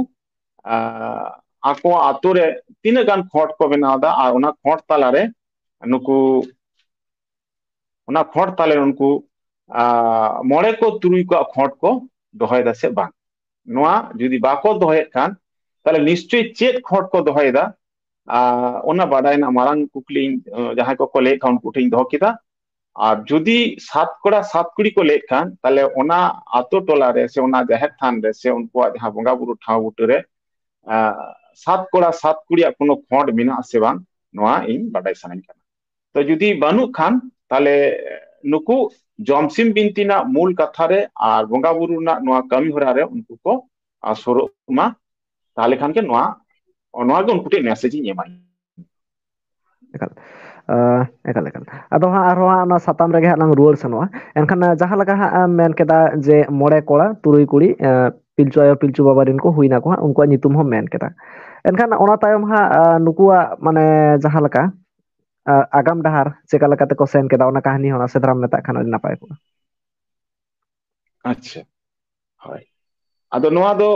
ᱟᱠᱚᱣᱟᱜ ᱟᱛᱳ ᱨᱮ ᱛᱤᱱᱟᱹᱜ ᱜᱟᱱ ᱠᱷᱚᱸᱰ ᱠᱚ ᱵᱮᱱᱟᱣᱫᱟ ᱟᱨ ᱚᱱᱟ ᱠᱷᱚᱸᱰ ᱛᱟᱞᱟᱨᱮ ᱱᱩᱠᱩ ᱚᱱᱟ ᱠᱷᱚᱸᱰ ᱛᱟᱞᱮ ᱩᱱᱠᱩ ᱢᱚᱬᱮ ᱠᱚ ᱛᱩᱨᱩᱭ ᱠᱚᱣᱟᱜ ᱠᱷᱚᱸᱰ ᱠᱚ ᱫᱚᱦᱚᱭᱮᱫᱟ ᱥᱮ ᱵᱟᱝ ᱱᱚᱣᱟ ᱡᱩᱫᱤ ᱵᱟᱠᱚ ᱫᱚᱦᱚᱭᱮᱫ ᱠᱷᱟᱱ ᱛᱟᱦᱞᱮ ᱱᱤᱥᱪᱚᱭ ᱪᱮᱫ ᱠᱷᱚᱴ ᱠᱚ ᱫᱚᱦᱚᱭᱮᱫᱟ ᱚᱱᱟ ᱵᱟᱰᱟᱭ ᱨᱮᱱᱟᱜ ᱢᱟᱨᱟᱝ ᱠᱩᱠᱞᱤ ᱡᱟᱦᱟᱸᱭ ᱠᱚᱠᱚ ᱞᱟᱹᱭᱮᱫ ᱠᱷᱟᱱ ᱩᱱᱠᱩ ᱴᱷᱮᱱᱤᱧ ᱫᱚᱦᱚ ᱠᱮᱫᱟ ᱟᱨ ᱡᱩᱫᱤ ᱥᱟᱛ ᱠᱚᱲᱟ ᱥᱟᱛ ᱠᱩᱲᱤ ᱠᱚ ᱞᱟᱹᱭᱮᱫ ᱠᱷᱟᱱ ᱛᱟᱦᱞᱮ ᱚᱱᱟ ᱟᱛᱳ ᱴᱚᱞᱟ ᱨᱮ ᱥᱮ ᱚᱱᱟ ᱡᱟᱦᱮᱨ ᱛᱷᱟᱱ ᱨᱮ ᱥᱮ ᱩᱱᱠᱩᱣᱟᱜ ᱡᱟᱦᱟᱸ ᱵᱚᱸᱜᱟ ᱵᱩᱨᱩ ᱴᱷᱟᱶ ᱵᱩᱴᱟᱹ ᱨᱮ ᱥᱟᱛ ᱠᱚᱲᱟ ᱥᱟᱛ ᱠᱩᱲᱤᱭᱟᱜ ᱠᱳᱱᱳ ᱠᱷᱚᱸᱰ ᱢᱮᱱᱟᱜ ᱟᱥᱮ ᱵᱟᱝ ᱱᱚᱣᱟ ᱤᱧ ᱵᱟᱰᱟᱭ ᱥᱟᱱᱟᱧ ᱠᱟᱱᱟ ᱛᱚ ᱡᱩᱫᱤ ᱵᱟᱹᱱᱩᱜ ᱠᱷᱟᱱ ᱛᱟᱦᱞᱮ ᱱᱩᱠᱩ ᱡᱚᱢᱥᱤᱢ ᱵᱤᱱᱛᱤ ᱨᱮᱱᱟᱜ ᱢᱩᱞ ᱠᱟᱛᱷᱟ ᱨᱮ ᱟᱨ ᱵᱚᱸᱜᱟ ᱨᱮᱱᱟᱜ ᱱᱚᱣᱟ ᱠᱟᱹᱢᱤ ᱦᱚᱨᱟ ᱨᱮ ᱩᱱᱠᱩ ᱠᱚ ᱥᱩᱨᱩᱜ ᱢᱟ ᱛᱟᱦᱞᱮ ᱠᱷᱟᱱ ᱜᱮ ᱱᱚᱣᱟ ᱱᱚᱣᱟ ᱜᱮ ᱩᱱᱠᱩ ᱴᱷᱮᱱ ᱢᱮᱥᱮᱡᱽ ᱤᱧ ᱮᱢᱟᱭ ᱮᱠᱟᱞ ᱮᱠᱟᱞ ᱮᱠᱟल ᱟᱫᱚ ᱦᱟᱸᱜ ᱟᱨᱦᱚᱸ ᱚᱱᱟ ᱥᱟᱛᱟᱢ ᱨᱮᱜᱮ ᱦᱟᱸᱜ ᱞᱟᱝ ᱨᱩᱣᱟᱹᱲ ᱥᱮᱱᱚᱜᱼᱟ ᱮᱱᱠᱷᱟᱱ ᱡᱟᱦᱟᱸ ᱞᱮᱠᱟ ᱦᱟᱸᱜ ᱮᱢ ᱢᱮᱱ ᱠᱮᱫᱟ ᱡᱮ ᱢᱚᱬᱮ ᱠᱚᱲᱟ ᱛᱩᱨᱩᱭ ᱠᱩᱲᱤ ᱯᱤᱞᱪᱩ ᱟᱭᱳ ᱯᱤᱞᱪᱩ ᱵᱟᱵᱟ ᱨᱮᱱ ᱠᱚ ᱦᱩᱭᱱᱟ ᱠᱚ ᱦᱟᱸᱜ ᱩᱱᱠᱩᱣᱟᱜ ᱧᱩᱛᱩᱢ ᱦᱚᱸ ᱢᱮᱱ ᱠᱮᱫᱟ ᱮᱱᱠᱷᱟᱱ ᱚᱱᱟ ᱛᱟᱭᱚᱢ ᱦᱟᱸᱜ ᱱᱩᱠᱩᱣᱟᱜ ᱢᱟᱱᱮ ᱡᱟᱦᱟᱸ ᱞᱮᱠᱟ ᱟᱜᱟᱢ ᱰᱟᱦᱟᱨ ᱪᱮᱠᱟ ᱞᱮᱠᱟᱛᱮ ᱠᱚ ᱥᱮᱱ ᱠᱮᱫᱟ ᱚᱱᱟ ᱠᱟᱹᱦᱱᱤ ᱦᱚᱸ ᱱᱟᱥᱮ ᱫᱷᱟᱨᱟᱢ ᱢᱮᱛᱟᱜ ᱠᱷᱟᱱ ᱟᱹᱰᱤ ᱱᱟᱯᱟᱭ ᱠᱚᱜᱼᱟ ᱟᱪᱪᱷᱟ ᱦᱳᱭ ᱟᱫᱚ ᱱᱚᱣᱟ ᱫᱚ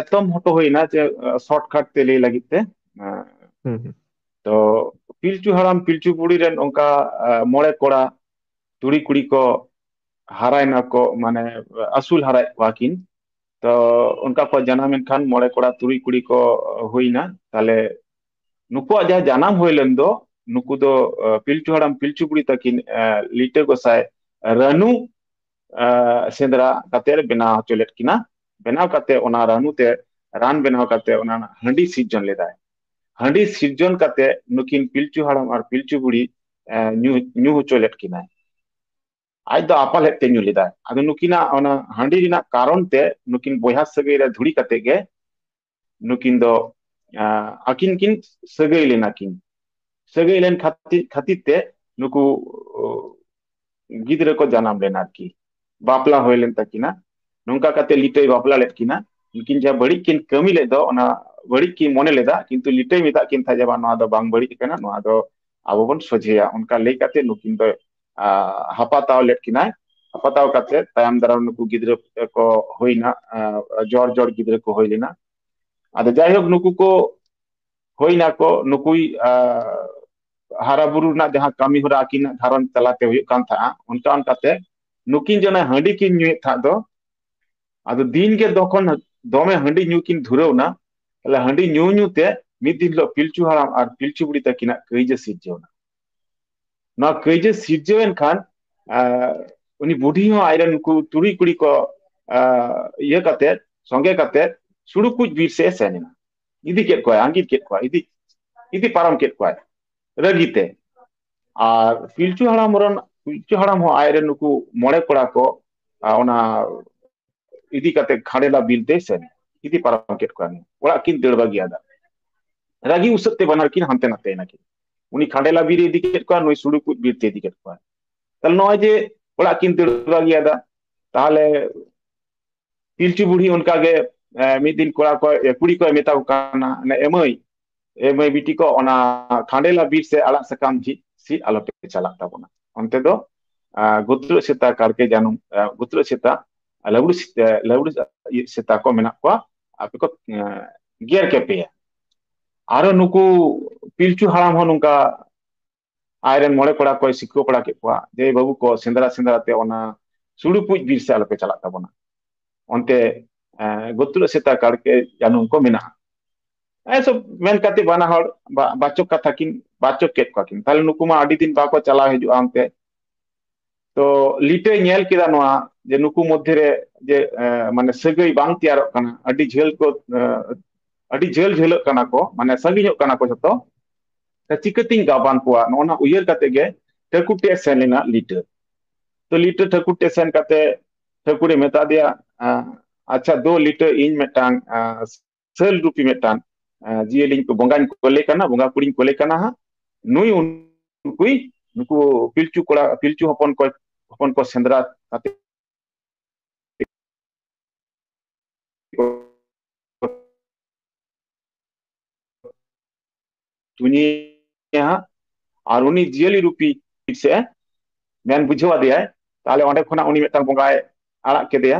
ᱮᱛᱚᱢ ᱦᱚᱴᱚ ᱦᱩᱭᱱᱟ ᱡᱮ ᱥᱚᱨᱴᱠᱟᱴ ᱛᱮ ᱞᱟᱹᱭ ᱞᱟᱹᱜᱤᱫ ᱛᱮ ᱛᱚ ᱯᱤᱞᱪᱩ ᱦᱟᱲᱟᱢ ᱯᱤᱞᱪᱩ ᱵᱩᱲᱦᱤ ᱨᱮᱱ ᱚᱱᱠᱟ ᱢᱚᱬᱮ ᱠᱚᱲᱟ ᱛᱩᱲᱤ ᱠᱩᱲᱤ ᱠᱚ ᱦᱟᱨᱟᱭᱱᱟ ᱠᱚ ᱢᱟᱱᱮ ᱟᱹᱥᱩᱞ ᱦᱟᱨᱟᱭᱮᱫ ᱠᱚᱣᱟ ᱠᱤᱱ ᱛᱚ ᱚᱱᱠᱟ ᱠᱚ ᱡᱟᱱᱟᱢᱮᱱ ᱠᱷᱟᱱ ᱢᱚᱬᱮ ᱠᱚᱲᱟ ᱛᱩᱲᱤ ᱠᱩᱲᱤ ᱠᱚ ᱦᱩᱭᱱᱟ ᱛᱟᱦᱞᱮ ᱱᱩᱠᱩᱣᱟᱜ ᱡᱟᱦᱟᱸ ᱡᱟᱱᱟᱢ ᱦᱩᱭ ᱞᱮᱱ ᱫᱚ नुक पीलचु हड़म पीलचु बुड़ी तक लीटे गोसाय रानू सेंद्रा बना चलेट किना बनाव करते रानू ते रान बनाव करते हाँ सिर्जन लेदाय हाँ सिर्जन करते नुकिन पीलचु हड़म और पीलचु बुड़ी नु चलेट किना आज तो आपाल हेते लेदाय नुकिना ना हाँ कारण ते नुकिन बया सगई धुड़ी कते नुकिन दो अकिन किन सगई लेना किन ᱥᱟᱹᱜᱟᱹᱭ ᱞᱮᱱ ᱠᱷᱟᱹᱛᱤᱨ ᱛᱮ ᱱᱩᱠᱩ ᱜᱤᱫᱽᱨᱟᱹ ᱠᱚ ᱡᱟᱱᱟᱢ ᱞᱮᱱᱟ ᱟᱨᱠᱤ ᱵᱟᱯᱞᱟ ᱦᱩᱭ ᱞᱮᱱ ᱛᱟᱹᱠᱤᱱᱟ ᱱᱚᱝᱠᱟ ᱠᱟᱛᱮ ᱞᱤᱴᱟᱹᱭ ᱵᱟᱯᱞᱟ ᱞᱮᱫ ᱠᱤᱱᱟ ᱩᱱᱠᱤᱱ ᱡᱟᱦᱟᱸ ᱵᱟᱹᱲᱤᱡ ᱠᱤᱱ ᱠᱟᱹᱢᱤ ᱞᱮᱫ ᱫᱚ ᱚᱱᱟ ᱵᱟᱹᱲᱤᱡ ᱠᱤᱱ ᱢᱚᱱᱮ ᱞᱮᱫᱟ ᱠᱤᱱᱛᱩ ᱞᱤᱴᱟᱹᱭ ᱢᱮᱛᱟᱜ ᱠᱤᱱ ᱛᱟᱦᱮᱸ ᱵᱟᱝ ᱱᱚᱣᱟ ᱫᱚ ᱵᱟᱝ ᱵᱟᱹᱲᱤᱡ ᱠᱟᱱᱟ ᱱᱚᱣᱟ ᱫᱚ ᱟᱵᱚ ᱵᱚᱱ ᱥᱚᱡᱷᱮᱭᱟ ᱚᱱᱠᱟ ᱞᱟᱹᱭ ᱠᱟᱛᱮ ᱱᱩᱠᱤᱱ ᱫᱚ ᱦᱟᱯᱟᱛᱟᱣ ᱞᱮᱫ ᱠᱤᱱᱟᱭ ᱦᱟᱯᱟᱛᱟᱣ ᱠᱟᱛᱮ ᱛᱟᱭᱚᱢ ᱫᱟᱨᱟᱢ ᱱᱩᱠᱩ ᱜᱤᱫᱽᱨᱟᱹ ᱠᱚ ᱦᱩᱭᱱᱟ ᱡᱚᱨ ᱡᱚᱨ ᱜᱤᱫᱽᱨᱟᱹ ᱠᱚ ᱦᱩᱭ ᱞᱮᱱᱟ ᱟᱫᱚ ᱡᱟᱭᱦᱳᱠ ᱱᱩᱠᱩ ᱠᱚ ᱦᱩᱭᱱᱟ ᱠᱚ ᱱᱩᱠᱩᱭ हारा बुरु जहां कमी हो रहा घरों चलाते उनका उनका ते नुकिन जना हंडी किन नुए था दो अदो दिन के दोखन दोमे हंडी नुए किन धुरे होना अलग पिलचु हरा पिलचु बुड़ी तक किना कई जस सिर्जे होना खान उन्हीं बुढ़ी हो आयरन को तुरी कुड़ी को ये संगे कते कुछ वीर से सहने ना इधी पारम केट ᱨᱟᱹᱜᱤᱛᱮ ᱟᱨ ᱯᱤᱞᱪᱩ ᱦᱟᱲᱟᱢ ᱨᱮᱱ ᱯᱤᱞᱪᱩ ᱦᱟᱲᱟᱢ ᱦᱚᱸ ᱟᱡᱨᱮᱱ ᱱᱩᱠᱩ ᱢᱚᱬᱮ ᱠᱚᱲᱟ ᱠᱚ ᱚᱱᱟ ᱤᱫᱤ ᱠᱟᱛᱮ ᱠᱷᱟᱲᱮᱞᱟ ᱵᱤᱞ ᱛᱮ ᱥᱮᱱ ᱤᱫᱤ ᱯᱟᱨᱚᱢ ᱠᱮᱫ ᱠᱚᱣᱟ ᱚᱲᱟᱜ ᱠᱤᱱ ᱫᱟᱹᱲ ᱵᱟᱹᱜᱤᱭᱟᱫᱟ ᱨᱟᱹᱜᱤ ᱩᱥᱟᱹᱫ ᱛᱮ ᱵᱟᱱᱟᱨ ᱠᱤᱱ ᱦᱟᱱᱛᱮ ᱱᱟᱛᱮ ᱮᱱᱟᱠᱤᱱ ᱩᱱᱤ ᱠᱷᱟᱸᱰᱮᱞᱟ ᱵᱤᱨ ᱤᱫᱤ ᱠᱮᱫ ᱠᱚᱣᱟ ᱱᱩᱭ ᱥᱩᱲᱩᱠᱩᱡ ᱵᱤᱨ ᱛᱮ ᱤᱫᱤ ᱠᱮᱫ ᱠᱚᱣᱟ ᱛᱟᱦᱞᱮ ᱱᱚᱜᱼᱚᱭ ᱡᱮ ᱚᱲᱟᱜ ᱠᱤᱱ ᱫᱟᱹᱲ ᱵᱟᱹᱜᱤᱭᱟᱫᱟ ᱛᱟᱦᱞᱮ ᱯᱤᱞᱪᱩ ᱵᱩᱲᱦᱤ ᱚᱱᱠᱟᱜᱮ ᱢᱤᱫ ᱫᱤᱱ ᱠᱚᱲᱟ ᱠᱚ ᱠᱩᱲᱤ ᱠᱚᱭ ᱢᱮᱛᱟ ᱠᱚ ᱠᱟᱱᱟ ᱮᱢᱟᱹᱭ ᱢᱟᱹᱭ ᱵᱤᱴᱤ ᱠᱚ ᱚᱱᱟ ᱠᱷᱟᱸᱰᱮᱞᱟ ᱵᱤᱨ ᱥᱮ ᱟᱲᱟᱜ ᱥᱟᱠᱟᱢ ᱡᱷᱤᱡ ᱥᱤ ᱟᱞᱚᱯᱮ ᱪᱟᱞᱟᱜ ᱛᱟᱵᱚᱱᱟ ᱚᱱᱛᱮ ᱫᱚ ᱜᱩᱛᱨᱩ ᱥᱮᱛᱟ ᱠᱟᱲᱠᱮ ᱡᱟᱱᱩᱢ ᱜᱩᱛᱨᱩ ᱥᱮᱛᱟ ᱞᱟᱹᱣᱲᱤ ᱞᱟᱹᱣᱲᱤ ᱥᱮᱛᱟ ᱠᱚ ᱢᱮᱱᱟᱜ ᱠᱚᱣᱟ ᱟᱯᱮ ᱠᱚ ᱜᱮᱨ ᱠᱮᱯᱮᱭᱟ ᱟᱨᱚ ᱱᱩᱠᱩ ᱯᱤᱞᱪᱩ ᱦᱟᱲᱟᱢ ᱦᱚᱸ ᱱᱚᱝᱠᱟ ᱟᱡᱨᱮᱱ ᱢᱚᱬᱮ ᱠᱚᱲᱟ ᱠᱚᱭ ᱥᱤᱠᱟᱹᱣ ᱵᱟᱲᱟ ᱠᱮᱫ ᱠᱚᱣᱟ ᱡᱮ ᱵᱟᱹᱵᱩ ᱠᱚ ᱥᱮᱸᱫᱽᱨᱟ ᱥᱮᱸᱫᱽᱨᱟ ᱛᱮ ᱚᱱᱟ ᱥᱩᱲᱩᱯᱩᱡ ᱵᱤᱨ ᱥᱮ ᱟᱞᱚᱯᱮ ᱪᱟᱞᱟᱜ ᱛᱟᱵᱚᱱᱟ ᱚᱱᱛᱮ ᱜᱩᱛᱨᱩ ᱥᱮᱛᱟ ᱠᱟᱲᱠᱮ ᱡᱟᱱᱩᱢ ᱠᱚ ᱢᱮᱱᱟᱜᱼᱟ ᱮᱥᱚᱵ ᱢᱮᱱ ᱠᱟᱛᱮ ᱵᱟᱱᱟ ᱦᱚᱲ ᱵᱟᱪᱚᱠ ᱠᱟᱛᱷᱟ ᱠᱤᱱ ᱵᱟᱪᱚᱠ ᱠᱮᱫ ᱠᱚᱣᱟ ᱠᱤᱱ ᱛᱟᱦᱞᱮ ᱱᱩᱠᱩ ᱢᱟ ᱟᱹᱰᱤ ᱫᱤᱱ ᱵᱟᱠᱚ ᱪᱟᱞᱟᱣ ᱦᱤᱡᱩᱜᱼᱟ ᱚᱱᱛᱮ ᱛᱚ ᱞᱤᱴᱮ ᱧᱮᱞ ᱠᱮᱫᱟ ᱱᱚᱣᱟ ᱡᱮ ᱱᱩᱠᱩ ᱢᱚᱫᱽᱫᱷᱮ ᱨᱮ ᱡᱮ ᱢᱟᱱᱮ ᱥᱟᱹᱜᱟᱹᱭ ᱵᱟᱝ ᱛᱮᱭᱟᱨᱚᱜ ᱠᱟᱱᱟ ᱟᱹᱰᱤ ᱡᱷᱟᱹᱞ ᱠᱚ ᱟᱹᱰᱤ ᱡᱷᱟᱹᱞ ᱡᱷᱟᱹᱞᱚᱜ ᱠᱟᱱᱟ ᱠᱚ ᱢᱟᱱᱮ ᱥᱟᱺᱜᱤᱧᱚᱜ ᱠᱟᱱᱟ ᱠᱚ ᱡᱚᱛᱚ ᱪᱤᱠᱟᱹᱛᱤᱧ ᱜᱟᱵᱟᱱ ᱠᱚᱣᱟ ᱱᱚᱜᱼᱚᱱᱟ ᱩᱭᱦᱟᱹᱨ ᱠᱟᱛᱮ ᱜᱮ ᱴᱷᱟᱹᱠᱩᱨ ᱴᱷᱮᱡ ᱥᱮᱱ ᱞᱮᱱᱟ ᱞᱤᱴᱟᱹ तो लीटर ठाकुर टे सेन ठाकुरे मेता दिया अच्छा दो लीटर इन मेटांग सेल रूपी मेटांग ᱡᱤᱭᱟᱹᱞᱤ ᱠᱚ ᱵᱚᱸᱜᱟᱧ ᱠᱚᱞᱮ ᱠᱟᱱᱟ ᱵᱚᱸᱜᱟ ᱠᱩᱲᱤᱧ ᱠᱚᱞᱮ ᱠᱟᱱᱟ ᱦᱟᱸᱜ ᱱᱩᱭ ᱩᱱᱠᱩᱭ ᱱᱩᱠᱩ ᱯᱤᱞᱪᱩ ᱠᱚᱲᱟ ᱯᱤᱞᱪᱩ ᱦᱚᱯᱚᱱ ᱠᱚ ᱦᱚᱯᱚᱱ ᱠᱚ ᱥᱮᱸᱫᱽᱨᱟ ᱠᱟᱛᱮ ᱛᱩᱧᱤᱭᱟ ᱟᱨ ᱩᱱᱤ ᱡᱤᱭᱟᱹᱞᱤ ᱨᱩᱯᱤ ᱥᱮ ᱢᱮᱱ ᱵᱩᱡᱷᱟᱹᱣ ᱟᱫᱮᱭᱟᱭ ᱛᱟᱦᱞᱮ ᱚᱸᱰᱮ ᱠᱷᱚᱱᱟᱜ ᱩᱱᱤ ᱢᱤᱫᱴᱟᱝ ᱵᱚᱸᱜᱟᱭ ᱟᱲᱟᱜ ᱠᱮᱫᱮᱭᱟ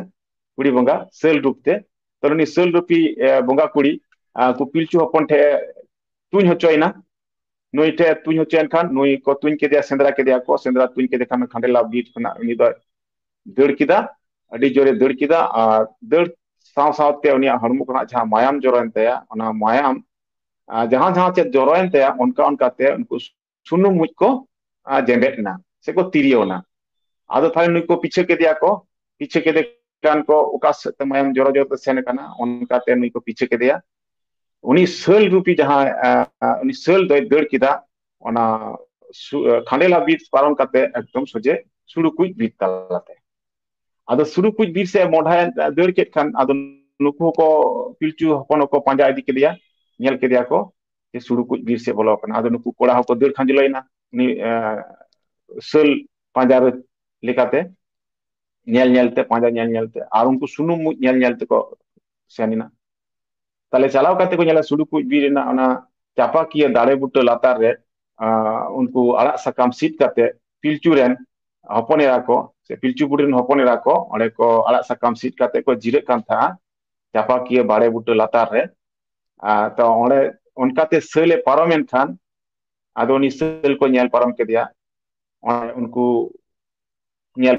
ᱠᱩᱲᱤ ᱵᱚᱸᱜᱟ ᱥᱟᱹᱞ ᱨᱩᱯᱛᱮ ᱛᱟᱦᱞᱮ ᱩᱱᱤ ᱥᱟᱹᱞ ᱨᱩᱯᱤ ᱵᱚᱸᱜᱟ ᱠᱩᱲᱤ ᱠᱩᱯᱤᱞ ᱪᱩ ᱦᱚᱯᱚᱱ ᱴᱷᱮᱱ ᱛᱩᱧ ᱦᱚᱪᱚᱭᱮᱱᱟ ᱱᱩᱭ ᱴᱷᱮᱱ ᱛᱩᱧ ᱦᱚᱪᱚᱭᱮᱱ ᱠᱷᱟᱱ ᱱᱩᱭ ᱠᱚ ᱛᱩᱧ ᱠᱮᱫᱮᱭᱟ ᱥᱮᱸᱫᱽᱨᱟ ᱠᱮᱫᱮᱭᱟ ᱠᱚ ᱥᱮᱸᱫᱽᱨᱟ ᱛᱩᱧ ᱠᱮᱫᱮ ᱠᱷᱟᱱ ᱠᱷᱟᱸᱰᱮᱞᱟ ᱵᱤᱨ ᱠᱷᱚᱱᱟᱜ ᱩᱱᱤ ᱫᱚᱭ ᱫᱟᱹᱲ ᱠᱮᱫᱟ ᱟᱹᱰᱤ ᱡᱳᱨᱮ ᱫᱟᱹᱲ ᱠᱮᱫᱟ ᱟᱨ ᱫᱟᱹᱲ साथ साथ हड़म जहाँ मायाम जरोन तया मायाम जहाँ जहाँ चे जरोन तया उनका उनका ते उनको सुनू मुझ को जेंडेटना से को तिरियोना आदो थाले नुको पीछे के दिया को पीछे के दे कान को उकास मायाम जरो जरो सेन काना उनका ते नुको पीछे के दिया सल रूपी जहाँ सल दिन खाडेला बीर पारम एकदम सोजे सुड़ुक बीर तलाते सुड़ुक बीर से मढ़ा दड़ के नुक को पिलचू हपन को पाजा के सुड़ुक बीर से बोलो नुक कड़ा को दड़ खाजलना सल पाजाते पाजा उनको सुनूम मुझे सेनिना ᱛᱟᱦᱞᱮ ᱪᱟᱞᱟᱣ ᱠᱟᱛᱮ ᱠᱚ ᱧᱮᱞᱟ ᱥᱩᱲᱩᱠᱩᱡ ᱵᱤᱨ ᱨᱮᱱᱟᱜ ᱚᱱᱟ ᱪᱟᱯᱟᱠᱤᱭᱟᱹ ᱫᱟᱲᱮ ᱵᱩᱴᱟᱹ ᱞᱟᱛᱟᱨ ᱨᱮ उनको आड़ा साकाम सीट करते पिलचुरन हपन एरा को से पिलचुपुरन हपन एरा को ओने को आड़ा साकाम सीट करते को जिरे कान था चापाकिए बाड़े बुटे लातार रे तो ओने उनकाते सेले पारमेन खान आदो उनी सेल को नेल पारम के दिया उनको नेल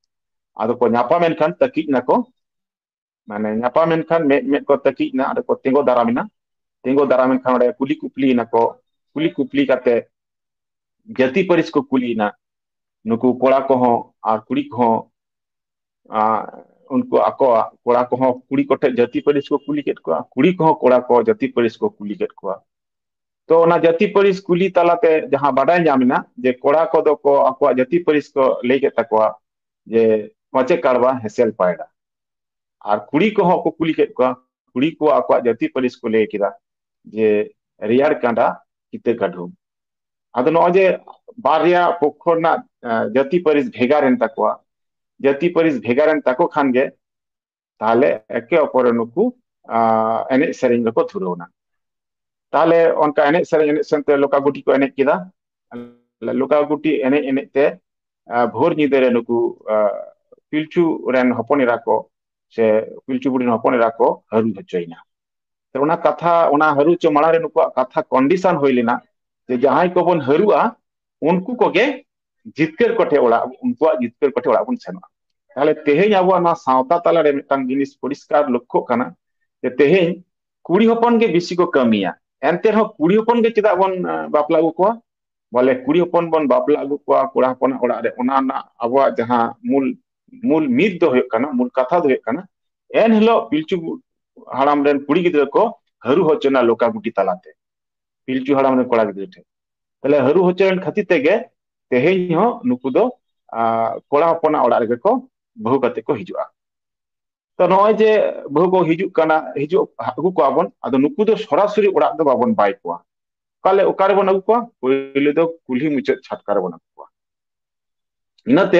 ᱟᱫᱚ ᱠᱚ ᱧᱟᱯᱟᱢ ᱮᱱᱠᱷᱟᱱ ᱛᱟᱹᱠᱤᱡ ᱱᱟᱠᱚ ᱢᱟᱱᱮ ᱧᱟᱯᱟᱢ ᱮᱱᱠᱷᱟᱱ ᱢᱮᱫ ᱢᱮᱫ ᱠᱚ ᱛᱟᱹᱠᱤᱡ ᱱᱟ ᱟᱫᱚ ᱠᱚ ᱛᱤᱸᱜᱩ ᱫᱟᱨᱟᱢᱮᱱᱟ ᱛᱤᱸᱜᱩ ᱫᱟᱨᱟᱢ को नुकु कोड़ा को हों और कुड़ी को उनको आको कोड़ा को हों कुड़ी कोटे जाति परिस को कुली केट को कुड़ी को हों कोड़ा को जाति परिस को कुली केट को तो ना जाति परिस कुली जहाँ बड़ा है जामिना जे कोड़ा को दो को आको जाति परिस को ले के तकवा जे ᱯᱟᱸᱪᱮ ᱠᱟᱲᱵᱟ ᱦᱮᱥᱮᱞ ᱯᱟᱭᱲᱟ ᱟᱨ ᱠᱩᱲᱤ ᱠᱚᱦᱚᱸ ᱠᱚ ᱠᱩᱞᱤ ᱠᱮᱫ ᱠᱚᱣᱟ ᱠᱩᱲᱤ ᱠᱚ ᱟᱠᱚᱣᱟᱜ ᱡᱟᱹᱛᱤ ᱯᱟᱹᱨᱤᱥ ᱠᱚ ᱞᱟᱹᱭ ᱠᱮᱫᱟ ᱡᱮ ᱨᱮᱭᱟᱲ ᱠᱟᱸᱰᱟ ᱠᱤᱛᱟᱹ ᱠᱟᱹᱰᱷᱩᱢ ᱟᱫᱚ ᱱᱚᱜᱼᱚᱭ ᱡᱮ ᱵᱟᱨ ᱨᱮᱭᱟᱜ ᱯᱚᱠᱠᱷᱚ ᱨᱮᱱᱟᱜ ᱡᱟᱹᱛᱤ ᱯᱟᱹᱨᱤᱥ ᱵᱷᱮᱜᱟᱨᱮᱱ ᱛᱟᱠᱚᱣᱟ ᱡᱟᱹᱛᱤ ᱯᱟᱹᱨᱤᱥ ᱵᱷᱮᱜᱟᱨᱮᱱ ᱛᱟᱠᱚ ᱠᱷᱟᱱ ᱜᱮ ᱛᱟᱦᱞᱮ ᱮᱠᱮ ᱚᱯᱚᱨᱮ ᱱᱩᱠᱩ एने से धुरवना ताले उनका एने से एने से लोकागुटी को एने किदा लोकागुटी एने एने ते भोर निदे नुकु ᱯᱤᱞᱪᱩ ᱨᱮᱱ ᱦᱚᱯᱚᱱ ᱮᱨᱟ ᱠᱚ ᱥᱮ ᱯᱤᱞᱪᱩ ᱵᱩᱰᱷᱤ ᱦᱚᱯᱚᱱ ᱮᱨᱟ ᱠᱚ ᱦᱟᱹᱨᱩ ᱦᱚᱪᱚᱭᱮᱱᱟ ᱚᱱᱟ ᱠᱟᱛᱷᱟ ᱚᱱᱟ ᱦᱟᱹᱨᱩ ᱦᱚᱪᱚ ᱢᱟᱲᱟᱝ ᱨᱮ ᱱᱩᱠᱩᱣᱟᱜ ᱠᱟᱛᱷᱟ ᱠᱚᱱᱰᱤᱥᱚᱱ ᱦᱩᱭ ᱞᱮᱱᱟ ᱡᱮ ᱡᱟᱦᱟᱸᱭ ᱠᱚᱵᱚᱱ ᱦᱟᱹᱨᱩᱜᱼᱟ ᱩᱱᱠᱩ ᱠᱚᱜᱮ ᱡᱤᱛᱠᱟᱹᱨ ᱠᱚᱴᱷᱮ ᱚᱲᱟᱜ ᱩᱱᱠᱩᱣᱟᱜ ᱡᱤᱛᱠᱟᱹᱨ ᱠᱚᱴᱷᱮ ᱚᱲᱟᱜ ᱵᱚᱱ ᱥᱮᱱᱚᱜᱼᱟ ᱛᱟᱦᱞᱮ ᱛᱮᱦᱮᱧ ᱟᱵᱚᱣᱟᱜ ᱱᱚᱣᱟ ᱥᱟᱶᱛᱟ ᱛᱟᱞᱟᱨᱮ ᱢᱤᱫᱴᱟᱝ ᱡᱤᱱᱤᱥ ᱯᱚᱨᱤᱥᱠᱟᱨ ᱞᱚᱠᱠᱷᱚᱜ ᱠᱟᱱᱟ ᱡᱮ ᱛᱮᱦᱮᱧ ᱠᱩᱲᱤ ᱦᱚᱯᱚᱱ ᱜᱮ ᱵᱮᱥᱤ ᱠᱚ ᱠᱟᱹᱢᱤᱭᱟ ᱮᱱᱛᱮ ᱨᱮᱦᱚᱸ ᱠᱩᱲᱤ ᱦᱚᱯᱚᱱ ᱜᱮ ᱪᱮᱫᱟᱜ ᱵᱚᱱ ᱵᱟᱯᱞᱟ ᱟᱹᱜᱩ ᱠᱚᱣᱟ ᱵᱚᱞᱮ ᱠᱩᱲᱤ ᱦᱚᱯᱚᱱ ᱵᱚᱱ ᱵᱟᱯᱞᱟ ᱟᱹᱜᱩ ᱠᱚᱣᱟ ᱠᱚᱲᱟ ᱦᱚᱯᱚᱱᱟᱜ ᱚᱲᱟᱜ ᱨᱮ ᱚᱱᱟ ᱨᱮᱱᱟᱜ ᱟᱵᱚᱣᱟᱜ ᱡᱟᱦᱟᱸ ᱢᱩᱞ ᱢᱩᱞ ᱢᱤᱫ ᱫᱚ ᱦᱩᱭᱩᱜ ᱠᱟᱱᱟ ᱢᱩᱞ ᱠᱟᱛᱷᱟ ᱫᱚ ᱦᱩᱭᱩᱜ ᱠᱟᱱᱟ ᱮᱱ ᱦᱤᱞᱳᱜ ᱯᱤᱞᱪᱩ ᱦᱟᱲᱟᱢ ᱨᱮᱱ ᱠᱩᱲᱤ ᱜᱤᱫᱽᱨᱟᱹ ᱠᱚ ᱦᱟᱹᱨᱩ ᱦᱚᱪᱚᱱᱟ ᱞᱚᱠᱟ ᱜᱩᱴᱤ ᱛᱟᱞᱟᱛᱮ ᱯᱤᱞᱪᱩ ᱦᱟᱲᱟᱢ ᱨᱮᱱ ᱠᱚᱲᱟ ᱜᱤᱫᱽᱨᱟᱹ ᱴᱷᱮᱱ ᱛᱟᱦᱞᱮ ᱦᱟᱹᱨᱩ ᱦᱚᱪᱚ ᱨᱮᱱ ᱠᱷᱟᱹᱛᱤᱨ ᱛᱮᱜᱮ ᱛᱮᱦᱮᱧ ᱦᱚᱸ ᱱᱩᱠᱩ ᱫᱚ ᱠᱚᱲᱟ ᱦᱚᱯᱚᱱᱟᱜ ᱚᱲᱟᱜ ᱨᱮᱜᱮ ᱠᱚ ᱵᱟᱹᱦᱩ ᱠᱟᱛᱮ ᱠᱚ ᱦᱤᱡᱩᱜᱼᱟ ᱛᱚ ᱱᱚᱜᱼᱚᱭ ᱡᱮ ᱵᱟᱹᱦᱩ ᱠᱚ ᱦᱤᱡᱩᱜ ᱠᱟᱱᱟ ᱦᱤᱡᱩᱜ ᱟᱹᱜᱩ ᱠᱚᱣᱟᱵᱚᱱ ᱟᱫᱚ ᱱᱩᱠᱩ ᱫᱚ ᱥᱚᱨᱟᱥᱚᱨᱤ ᱚᱲᱟᱜ ᱫᱚ ᱵᱟᱵᱚᱱ ᱵᱟᱭ ᱠᱚᱣᱟ ᱚᱠᱟᱞᱮ ᱚᱠᱟᱨᱮᱵᱚᱱ ᱟᱹᱜᱩ ᱠᱚᱣᱟ ᱯᱳᱭᱞᱳ ᱫᱚ ᱠᱩᱞᱦᱤ ᱢᱩᱪᱟᱹᱫ ᱪᱷᱟᱴᱠᱟ ᱨᱮᱵᱚᱱ ᱟᱹᱜᱩ ᱠᱚᱣᱟ ᱤᱱᱟᱹᱛᱮ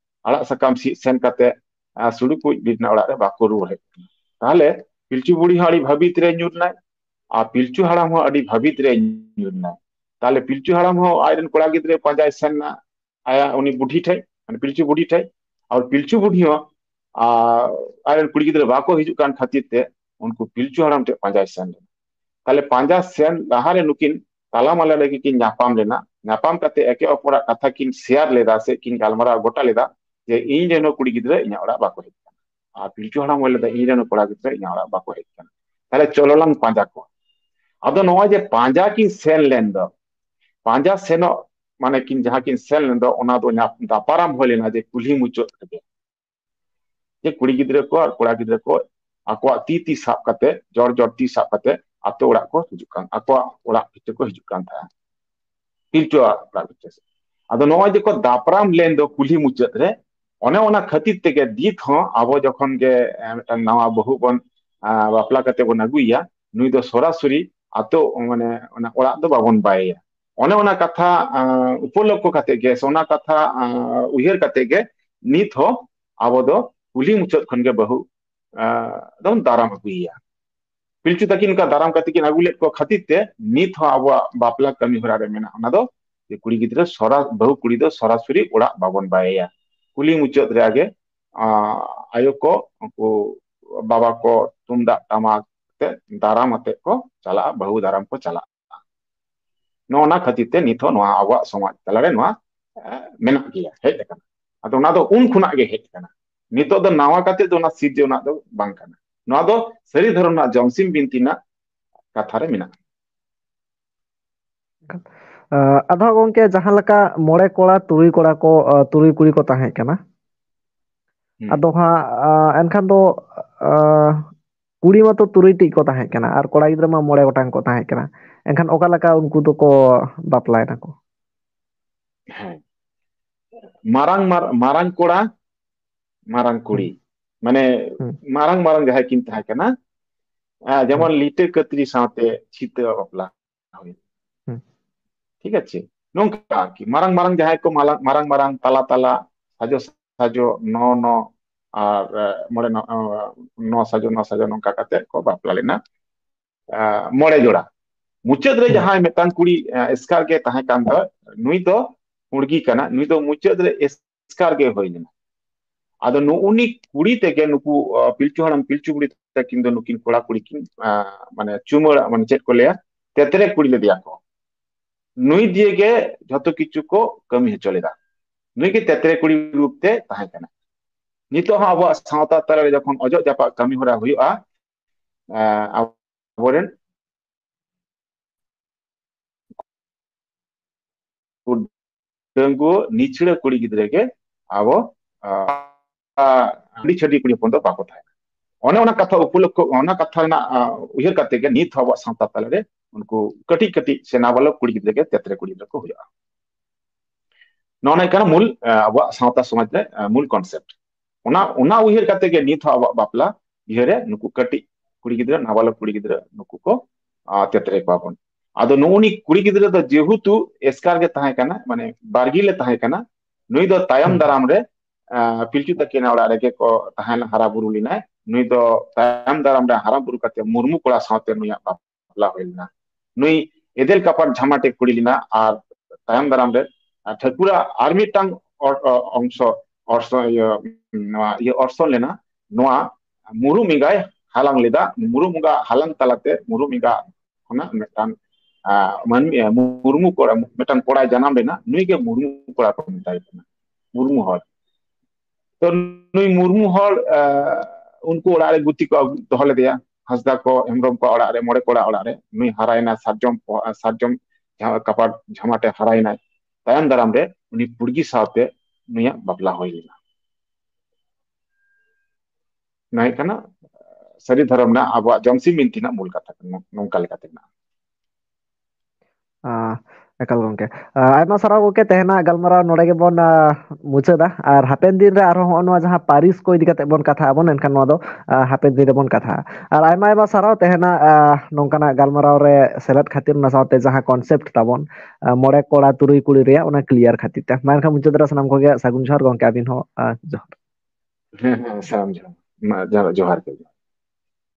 ᱟᱲᱟᱜ ᱥᱟᱠᱟᱢ ᱥᱤᱫ ᱥᱮᱱ ᱠᱟᱛᱮ ᱥᱩᱲᱩᱠᱩᱡ ᱵᱤᱴᱱᱟ ᱚᱲᱟᱜ ᱨᱮ ᱵᱟᱠᱚ ᱨᱩᱣᱟᱹᱲ ᱦᱮᱡ ᱠᱟᱱᱟ ᱛᱟᱦᱞᱮ ᱯᱤᱞᱪᱩ ᱵᱩᱲᱦᱤ ᱦᱚᱸ ᱟᱹᱰᱤ ᱵᱷᱟᱹᱵᱤᱛ ᱨᱮ ᱧᱩᱨ ᱱᱟᱭ ᱟᱨ ᱯᱤᱞᱪᱩ ᱦᱟᱲᱟᱢ ᱦᱚᱸ ᱟᱹᱰᱤ ᱵᱷᱟᱹᱵᱤᱛ ᱨᱮ ᱧᱩᱨ ᱱᱟᱭ ᱛᱟᱦᱞᱮ ᱯᱤᱞᱪᱩ ᱦᱟᱲᱟᱢ ᱦᱚᱸ ᱟᱡᱨᱮᱱ ᱠᱚᱲᱟ ᱜᱤᱫᱽᱨᱟᱹ ᱯᱟᱸᱡᱟᱭ ᱥᱮᱱ ᱱᱟ ᱟᱭᱟᱜ ᱩᱱᱤ ᱵᱩᱰᱷᱤ ᱴᱷᱮᱡ ᱢᱟᱱᱮ ᱯᱤᱞᱪᱩ ᱵᱩᱰᱷᱤ ᱴᱷᱮᱡ ᱟᱨ ᱯᱤᱞᱪᱩ ᱵᱩᱰᱷᱤ ᱦᱚᱸ ᱟᱡᱨᱮᱱ ᱠᱩᱲᱤ ᱜᱤᱫᱽᱨᱟᱹ ᱵᱟᱠᱚ ᱦᱤᱡᱩᱜ ᱠᱟᱱ ᱠᱷᱟᱹᱛᱤᱨ ᱛᱮ ᱩᱱᱠᱩ ᱯᱤᱞᱪᱩ ᱦᱟᱲᱟᱢ ᱴᱷᱮᱡ ᱯᱟᱸᱡᱟᱭ ᱥᱮᱱ ᱞᱮᱱᱟ ᱛᱟᱦᱞᱮ ᱯᱟᱸᱡᱟ ᱥᱮᱱ ᱞᱟᱦᱟᱨᱮ ᱱᱩᱠᱤᱱ ᱛᱟᱞᱟᱢᱟᱞᱟ ᱨᱮᱜᱮ ᱠᱤᱱ ᱧᱟᱯᱟᱢ ᱞᱮᱱᱟ ᱧᱟᱯᱟᱢ ᱠᱟᱛᱮ ᱮᱠᱮ ᱚᱯᱚᱨᱟᱜ ᱠᱟᱛᱷᱟ ᱠᱤᱱ ᱥᱮᱭᱟᱨ ᱞᱮᱫᱟ ᱥᱮ ᱠᱤᱱ ᱜᱟᱞᱢᱟᱨᱟᱣ ᱜᱚᱴᱟ ᱞᱮᱫᱟ जे इन रेन कुड़ी ग्रेड़ा बाको पिलचु हड़ा मिलता इन कड़ा ग्रेड़ा बाको हेल्ले चलो लंग पाजा को अब पाजा कि सेन लेन पाजा सेन माने कि सेन लेन दपाराम होना जे कुली मुचद जे कुड़ी ग्रे को कड़ा ती ती सब जर जड़ ती सब कते को हजुकान आतो ओड़ा भीतर को हजुकान था पिलचुआ ओड़ा भीतर से अब नवा लेन कुली मुचद ᱚᱱᱮ ᱚᱱᱟ ᱠᱷᱟᱹᱛᱤᱨ ᱛᱮᱜᱮ ᱫᱤᱠ ᱦᱚᱸ ᱟᱵᱚ ᱡᱚᱠᱷᱚᱱ ᱜᱮ ᱱᱟᱣᱟ ᱵᱟᱹᱦᱩ ᱵᱚᱱ ᱵᱟᱯᱞᱟ ᱠᱟᱛᱮ ᱵᱚᱱ ᱟᱹᱜᱩᱭᱟ ᱱᱩᱭ ᱫᱚ ᱥᱚᱨᱟᱥᱚᱨᱤ ᱟᱛᱳ ᱢᱟᱱᱮ ᱚᱱᱟ ᱚᱲᱟᱜ ᱫᱚ ᱵᱟᱵᱚᱱ ᱵᱟᱭᱮᱭᱟ ᱚᱱᱮ ᱚᱱᱟ ᱠᱟᱛᱷᱟ ᱩᱯᱚᱞᱚᱠᱠᱷᱚ ᱠᱟᱛᱮ ᱜᱮ ᱥᱮ ᱚᱱᱟ ᱠᱟᱛᱷᱟ ᱩᱭᱦᱟᱹᱨ ᱠᱟᱛᱮ ᱜᱮ ᱱᱤᱛ ᱦᱚᱸ ᱟᱵᱚ ᱫᱚ ᱠᱩᱞᱦᱤ ᱢᱩᱪᱟᱹᱫ ᱠᱷᱚᱱ ᱜᱮ ᱵᱟᱹᱦᱩ ᱫᱚᱵᱚᱱ ᱫᱟᱨᱟᱢ ᱟᱹᱜᱩᱭᱮᱭᱟ ᱯᱤᱞᱪᱩ ᱛᱟᱹᱠᱤᱱ ᱚᱱᱠᱟ ᱫᱟᱨᱟᱢ ᱠᱟᱛᱮ ᱠᱤᱱ ᱟᱹᱜᱩ ᱞᱮᱫ ᱠᱚ ᱠᱷᱟᱹᱛᱤᱨ ᱛᱮ ᱱᱤᱛ ᱦᱚᱸ ᱟᱵᱚᱣᱟᱜ ᱵᱟᱯᱞᱟ ᱠᱟᱹᱢᱤ ᱦᱚᱨᱟ ᱨᱮ ᱢᱮᱱᱟᱜᱼᱟ ᱚᱱᱟ ᱫᱚ ᱠᱩᱲᱤ ᱜᱤᱫᱽᱨᱟᱹ ᱥᱚᱨᱟ ᱵᱟᱹᱦᱩ ᱠᱩᱲᱤ ᱫᱚ ᱥᱚᱨᱟᱥᱚᱨᱤ ᱚᱲᱟᱜ ᱵᱟᱵᱚᱱ ᱵᱟᱭᱮᱭᱟ ᱠᱩᱞᱤ ᱢᱩᱪᱟᱹᱫ ᱨᱮᱜᱮ ᱟᱭᱳ ᱠᱚ ᱩᱱᱠᱩ ᱵᱟᱵᱟ ᱠᱚ ᱛᱩᱢᱫᱟᱜ ᱴᱟᱢᱟᱠ ᱛᱮ ᱫᱟᱨᱟᱢ ᱟᱛᱮ ᱠᱚ ᱪᱟᱞᱟᱜᱼᱟ ᱵᱟᱹᱦᱩ ᱫᱟᱨᱟᱢ ᱠᱚ ᱪᱟᱞᱟᱜᱼᱟ ᱱᱚᱣᱟ ᱠᱷᱟᱹᱛᱤᱨ ᱛᱮ ᱱᱤᱛ ᱦᱚᱸ ᱱᱚᱣᱟ ᱟᱵᱚᱣᱟᱜ ᱥᱚᱢᱟᱡᱽ ᱛᱟᱞᱟᱨᱮ ᱱᱚᱣᱟ ᱢᱮᱱᱟᱜ ᱜᱮᱭᱟ ᱦᱮᱡ ᱟᱠᱟᱱᱟ ᱟᱫᱚ ᱚᱱᱟ ᱫᱚ ᱩᱱ ᱠᱷᱚᱱᱟᱜ ᱜᱮ ᱦᱮᱡ ᱟᱠᱟᱱᱟ ᱱᱤᱛᱚᱜ ᱫᱚ ᱱᱟᱣᱟ ᱠᱟᱛᱮ ᱫᱚ ᱚᱱᱟ ᱥᱤᱨᱡᱚᱱ ᱨᱮᱱᱟᱜ ᱫᱚ ᱵᱟᱝ ᱠᱟᱱᱟ ᱱᱚᱣᱟ ᱫᱚ ᱥᱟᱹᱨᱤ ᱫᱷᱚᱨᱚᱢ ᱨᱮᱱᱟᱜ ᱡᱚᱢᱥᱤᱢ ᱵᱤᱱᱛᱤ ᱨᱮᱱᱟᱜ ᱠᱟᱛᱷᱟ ᱨᱮ ᱢᱮᱱᱟᱜᱼᱟ ᱟᱫᱚ ᱜᱚᱝᱠᱮ ᱡᱟᱦᱟᱸ ᱞᱮᱠᱟ ᱢᱚᱬᱮ ᱠᱚᱲᱟ ᱛᱩᱨᱩᱭ ᱠᱚᱲᱟ ᱠᱚ ᱛᱩᱨᱩᱭ ᱠᱩᱲᱤ ᱠᱚ ᱛᱟᱦᱮᱸ ᱠᱟᱱᱟ ᱟᱫᱚ ᱦᱟᱸᱜ ᱮᱱᱠᱷᱟᱱ ᱫᱚ ᱠᱩᱲᱤ ᱢᱟᱛᱚ ᱛᱩᱨᱩᱭ ᱴᱤᱡ ᱠᱚ ᱛᱟᱦᱮᱸ ᱠᱟᱱᱟ ᱟᱨ ᱠᱚᱲᱟ ᱜᱤᱫᱽᱨᱟᱹ ᱢᱟ ᱢᱚᱬᱮ ᱜᱚᱴᱟᱝ ᱠᱚ ᱛᱟᱦᱮᱸ ᱠᱟᱱᱟ ᱮᱱᱠᱷᱟᱱ ᱚᱠᱟ ᱞᱮᱠᱟ ᱩᱱᱠᱩ ᱫᱚᱠᱚ ᱵᱟᱯᱞᱟᱭ ᱱᱟᱠᱚ ᱦᱮᱸ ᱢᱟᱨᱟᱝ ᱢᱟᱨᱟᱝ ᱠᱚᱲᱟ ᱢᱟᱨᱟᱝ ᱠᱩᱲᱤ ᱢᱟᱱᱮ ᱢᱟᱨᱟᱝ ᱢᱟᱨᱟᱝ ᱡᱟᱦᱟᱸᱭ ᱠᱤᱱ ᱛᱟᱦᱮᱸ ᱠᱟᱱᱟ ᱡᱮᱢᱚᱱ ᱞᱤᱴᱟᱹ ᱠᱟᱹᱛᱨᱤ ᱥᱟᱶᱛᱮ ᱪᱷᱤᱛᱟᱹ ᱵᱟᱯᱞᱟ ᱦᱩᱭ ঠিক আছে ᱱᱚᱝᱠᱟ ᱟᱨᱠᱤ ᱢᱟᱨᱟᱝ ᱢᱟᱨᱟᱝ ᱡᱟᱦᱟᱸᱭ ᱠᱚ ᱢᱟᱨᱟᱝ ᱢᱟᱨᱟᱝ ᱛᱟᱞᱟ ᱛᱟᱞᱟ ᱥᱟᱡᱚ ᱥᱟᱡᱚ ᱱᱚ ᱱᱚ ᱟᱨ ᱢᱚᱬᱮ ᱱᱚ ᱥᱟᱡᱚ ᱱᱚ ᱥᱟᱡᱚ ᱱᱚᱝᱠᱟ ᱠᱟᱛᱮ ᱠᱚ ᱵᱟᱯᱞᱟ ᱞᱮᱱᱟ ᱢᱚᱬᱮ ᱡᱚᱲᱟ ᱢᱩᱪᱟᱹᱫ ᱨᱮ ᱡᱟᱦᱟᱸᱭ ᱢᱤᱫᱴᱟᱝ ᱠᱩᱲᱤ ᱮᱥᱠᱟᱨ ᱜᱮ ᱛᱟᱦᱮᱸ ᱠᱟᱱ ᱫᱚ ᱱᱩᱭ ᱫᱚ ᱩᱲᱜᱤ ᱠᱟᱱᱟ ᱱᱩᱭ ᱫᱚ ᱢᱩᱪᱟᱹᱫ ᱨᱮ ᱮᱥᱠᱟᱨ ᱜᱮ ᱦᱩᱭ ᱞᱮᱱᱟ ᱟᱫᱚ ᱱᱩᱩᱱᱤ ᱠᱩᱲᱤ ᱛᱮᱜᱮ ᱱᱩᱠᱩ ᱯᱤᱞᱪᱩ ᱦᱟᱲᱟᱢ ᱯᱤᱞᱪᱩ ᱵᱩᱲᱦᱤ ᱛᱟᱹᱠᱤᱱ ᱫᱚ ᱱᱩᱠᱤᱱ ᱠᱚᱲᱟ ᱠᱩᱲᱤ ᱠᱤᱱ ᱢᱟᱱᱮ ᱪᱩᱢᱟᱹᱲᱟ ᱢᱟᱱᱮ ᱪᱮᱫ ᱠᱚ ᱞᱟᱹᱭᱟ ᱛᱮᱛᱨᱮ ᱠᱩᱲᱤ ᱞᱮᱫᱮᱭᱟ ᱠᱚ ᱱᱩᱭ ᱫᱤᱭᱮᱜᱮ ᱡᱷᱚᱛᱚ ᱠᱤᱪᱷᱩ ᱠᱚ ᱠᱟᱹᱢᱤ ᱦᱚᱪᱚ ᱞᱮᱫᱟ ᱱᱩᱭᱜᱮ ᱛᱮᱛᱨᱮ ᱠᱩᱲᱤ ᱨᱩᱯᱛᱮ ᱛᱟᱦᱮᱸ ᱠᱟᱱᱟ ᱱᱤᱛᱚᱜ ᱦᱚᱸ ᱟᱵᱚᱣᱟᱜ ᱥᱟᱶᱛᱟ ᱛᱟᱞᱟᱨᱮ ᱡᱚᱠᱷᱚᱱ ᱚᱡᱚᱜ ᱡᱟᱯᱟᱜ ᱠᱟᱹᱢᱤ ᱦᱚᱨᱟ ᱦᱩᱭᱩᱜᱼᱟ ᱟᱵᱚᱨᱮᱱ ᱰᱟᱺᱜᱩᱣᱟᱹ ᱱᱤᱪᱷᱲᱟᱹ ᱠᱩᱲᱤ ᱜᱤᱫᱽᱨᱟᱹ ᱜᱮ ᱟᱵᱚ ᱟᱹᱰᱤ ᱪᱷᱟᱹᱰᱤ ᱠᱩᱲᱤ ᱦᱚᱯᱚᱱ ᱫᱚ ᱵᱟᱠᱚ ᱛᱟᱦᱮᱱᱟ ᱚᱱᱮ ᱚᱱᱟ ᱠᱟᱛᱷᱟ ᱩᱯᱚᱞᱚᱠᱠᱷᱚ ᱚᱱᱟ ᱠᱟᱛᱷᱟ ᱨᱮᱱᱟᱜ ᱩᱭᱦᱟᱹᱨ ᱠᱟᱛᱮ ᱜᱮ ᱱᱤᱛ ᱟᱵᱚ ᱥᱟᱶᱛᱟ ᱛᱟᱞᱟᱨᱮ कटी कटी सेना वालों कुड़ी के तेतरे कुड़ी गिद्रे को हो मूल अब सावता समाज ले मूल कॉन्सेप्ट उना उना उहिर अब बापला इहरे नुकु कटी कुड़ी गिद्रे नावालो कुड़ी ᱯᱤᱞᱪᱩ ᱛᱟᱹᱠᱤᱱ ᱚᱲᱟᱜ ᱨᱮᱜᱮ ᱠᱚ ᱛᱟᱦᱮᱱ ᱦᱟᱨᱟ ᱵᱩᱨᱩ ᱞᱮᱱᱟᱭ ᱱᱩᱭ ᱫᱚ ᱛᱟᱭᱚᱢ ᱫᱟᱨᱟᱢ ᱨᱮ ᱦᱟᱨᱟ ᱵᱩᱨᱩ ᱠᱟᱛᱮ ᱢᱩᱨᱢᱩ ᱠᱚᱲᱟ ᱥᱟᱶᱛᱮ ᱱᱩᱭᱟᱜ ᱵᱟᱯᱞᱟ ᱦᱩᱭ ᱞᱮᱱᱟ ᱱᱩᱭ ᱮᱫᱮᱞ ᱠᱟᱯᱟᱨ ᱡᱷᱟᱢᱟᱴᱮ ᱠᱩᱲᱤ ᱞᱮᱱᱟ ᱟᱨ ᱛᱟᱭᱚᱢ ᱫᱟᱨᱟᱢ ᱨᱮ ᱴᱷᱟᱹᱠᱩᱨᱟᱜ ᱟᱨ ᱢᱤᱫᱴᱟᱝ ᱚᱝᱥᱚ ᱚᱨᱥᱚ ᱤᱭᱟᱹ ᱱᱚᱣᱟ ᱤᱭᱟᱹ ᱚᱨᱥᱚ ᱞᱮᱱᱟ ᱱᱚᱣᱟ ᱢᱩᱨᱩᱢᱤᱜᱟᱭ ᱦᱟᱞᱟᱝ ᱞᱮᱫᱟ ᱢᱩᱨᱩᱢᱤᱜᱟ ᱦᱟᱞᱟᱝ ᱛᱟᱞᱟᱛᱮ ᱢᱩᱨᱩᱢᱤᱜᱟ ᱠᱷᱚᱱᱟᱜ ᱢᱤᱫᱴᱟᱝ ᱢᱟᱹᱱᱢᱤ ᱢᱩᱨᱢᱩ ᱠᱚᱲᱟ ᱢᱤᱫᱴᱟᱝ ᱠᱚᱲᱟᱭ ᱡᱟᱱᱟᱢ ᱞᱮᱱᱟ ᱱᱩᱭᱜᱮ ᱢᱩᱨᱢᱩ ᱠᱚᱲᱟ ᱠᱚ ᱢᱮᱛᱟᱭ ᱠᱟᱱᱟ ᱢᱩᱨᱢᱩ ᱦᱚᱲ तो नई मुर्मू हर उनको ओड़ारे गुती को दहले दिया हसदा को हेम्रम को ओड़ारे मोड़े कोड़ा ओड़ारे नई हरायना सार्जम सार्जम कपाट झमाटे हरायना तयम दराम रे उनी पुड़गी साथे नुया बबला होई लेना नहीं कना तो सरी धर्म ना अब जमसी मिनती ना मूल कथा करना नुम कल कथा करना ᱮᱠᱟᱞ ᱜᱚᱝᱠᱮ ᱟᱭᱢᱟ ᱥᱟᱨᱦᱟᱣ ᱜᱚᱝᱠᱮ ᱛᱮᱦᱮᱱᱟ ᱜᱟᱞᱢᱟᱨᱟᱣ ᱱᱚᱰᱮ ᱜᱮᱵᱚᱱ ᱢᱩᱪᱟᱹᱫᱟ ᱟᱨ ᱦᱟᱯᱮᱱ ᱫᱤᱱ ᱨᱮ ᱟᱨᱦᱚᱸ ᱱᱚᱜᱼᱚ ᱱᱚᱣᱟ ᱡᱟᱦᱟᱸ ᱯᱟᱹᱨᱤᱥ ᱠᱚ ᱤᱫᱤ ᱠᱟᱛᱮ ᱵᱚᱱ ᱠᱟᱛᱷᱟ ᱟᱵᱚᱱ ᱮᱱᱠᱷᱟᱱ ᱱᱚᱣᱟ ᱫᱚ ᱦᱟᱯᱮᱱ ᱫᱤᱱ ᱨᱮᱵᱚᱱ ᱠᱟᱛᱷᱟ ᱟᱨ ᱟᱭᱢᱟ ᱟᱭᱢᱟ ᱥᱟᱨᱦᱟᱣ ᱛᱮᱦᱮᱱᱟ ᱱᱚᱝᱠᱟᱱᱟᱜ ᱜᱟᱞᱢᱟᱨᱟᱣ ᱨᱮ ᱥᱮᱞᱮᱫ ᱠᱷᱟᱹᱛᱤᱨ ᱚᱱᱟ ᱥᱟᱶᱛᱮ ᱡᱟᱦᱟᱸ ᱠᱚᱱᱥᱮᱯᱴ ᱛᱟᱵᱚᱱ ᱢᱚᱬᱮ ᱠᱚᱲᱟ ᱛᱩᱨᱩᱭ ᱠᱩᱲᱤ ᱨᱮᱭᱟᱜ ᱚᱱᱟ ᱠᱞᱤᱭᱟᱨ ᱠᱷᱟᱹᱛᱤᱨ ᱛᱮ ᱢᱟ ᱮᱱᱠᱷᱟᱱ ᱢᱩᱪᱟᱹᱫ ᱨᱮ ᱥᱟᱱᱟᱢ ᱠᱚᱜᱮ ᱥᱟᱹᱜᱩᱱ ᱡᱚᱦᱟᱨ ᱜᱚᱝᱠᱮ ᱟᱹᱵᱤᱱ ᱦᱚᱸ ᱡᱚᱦᱟᱨ ᱦᱮᱸ ᱦᱮᱸ ᱥᱟᱱᱟᱢ ᱡᱚᱦᱟᱨ ᱡᱚᱦᱟᱨ ᱜᱮ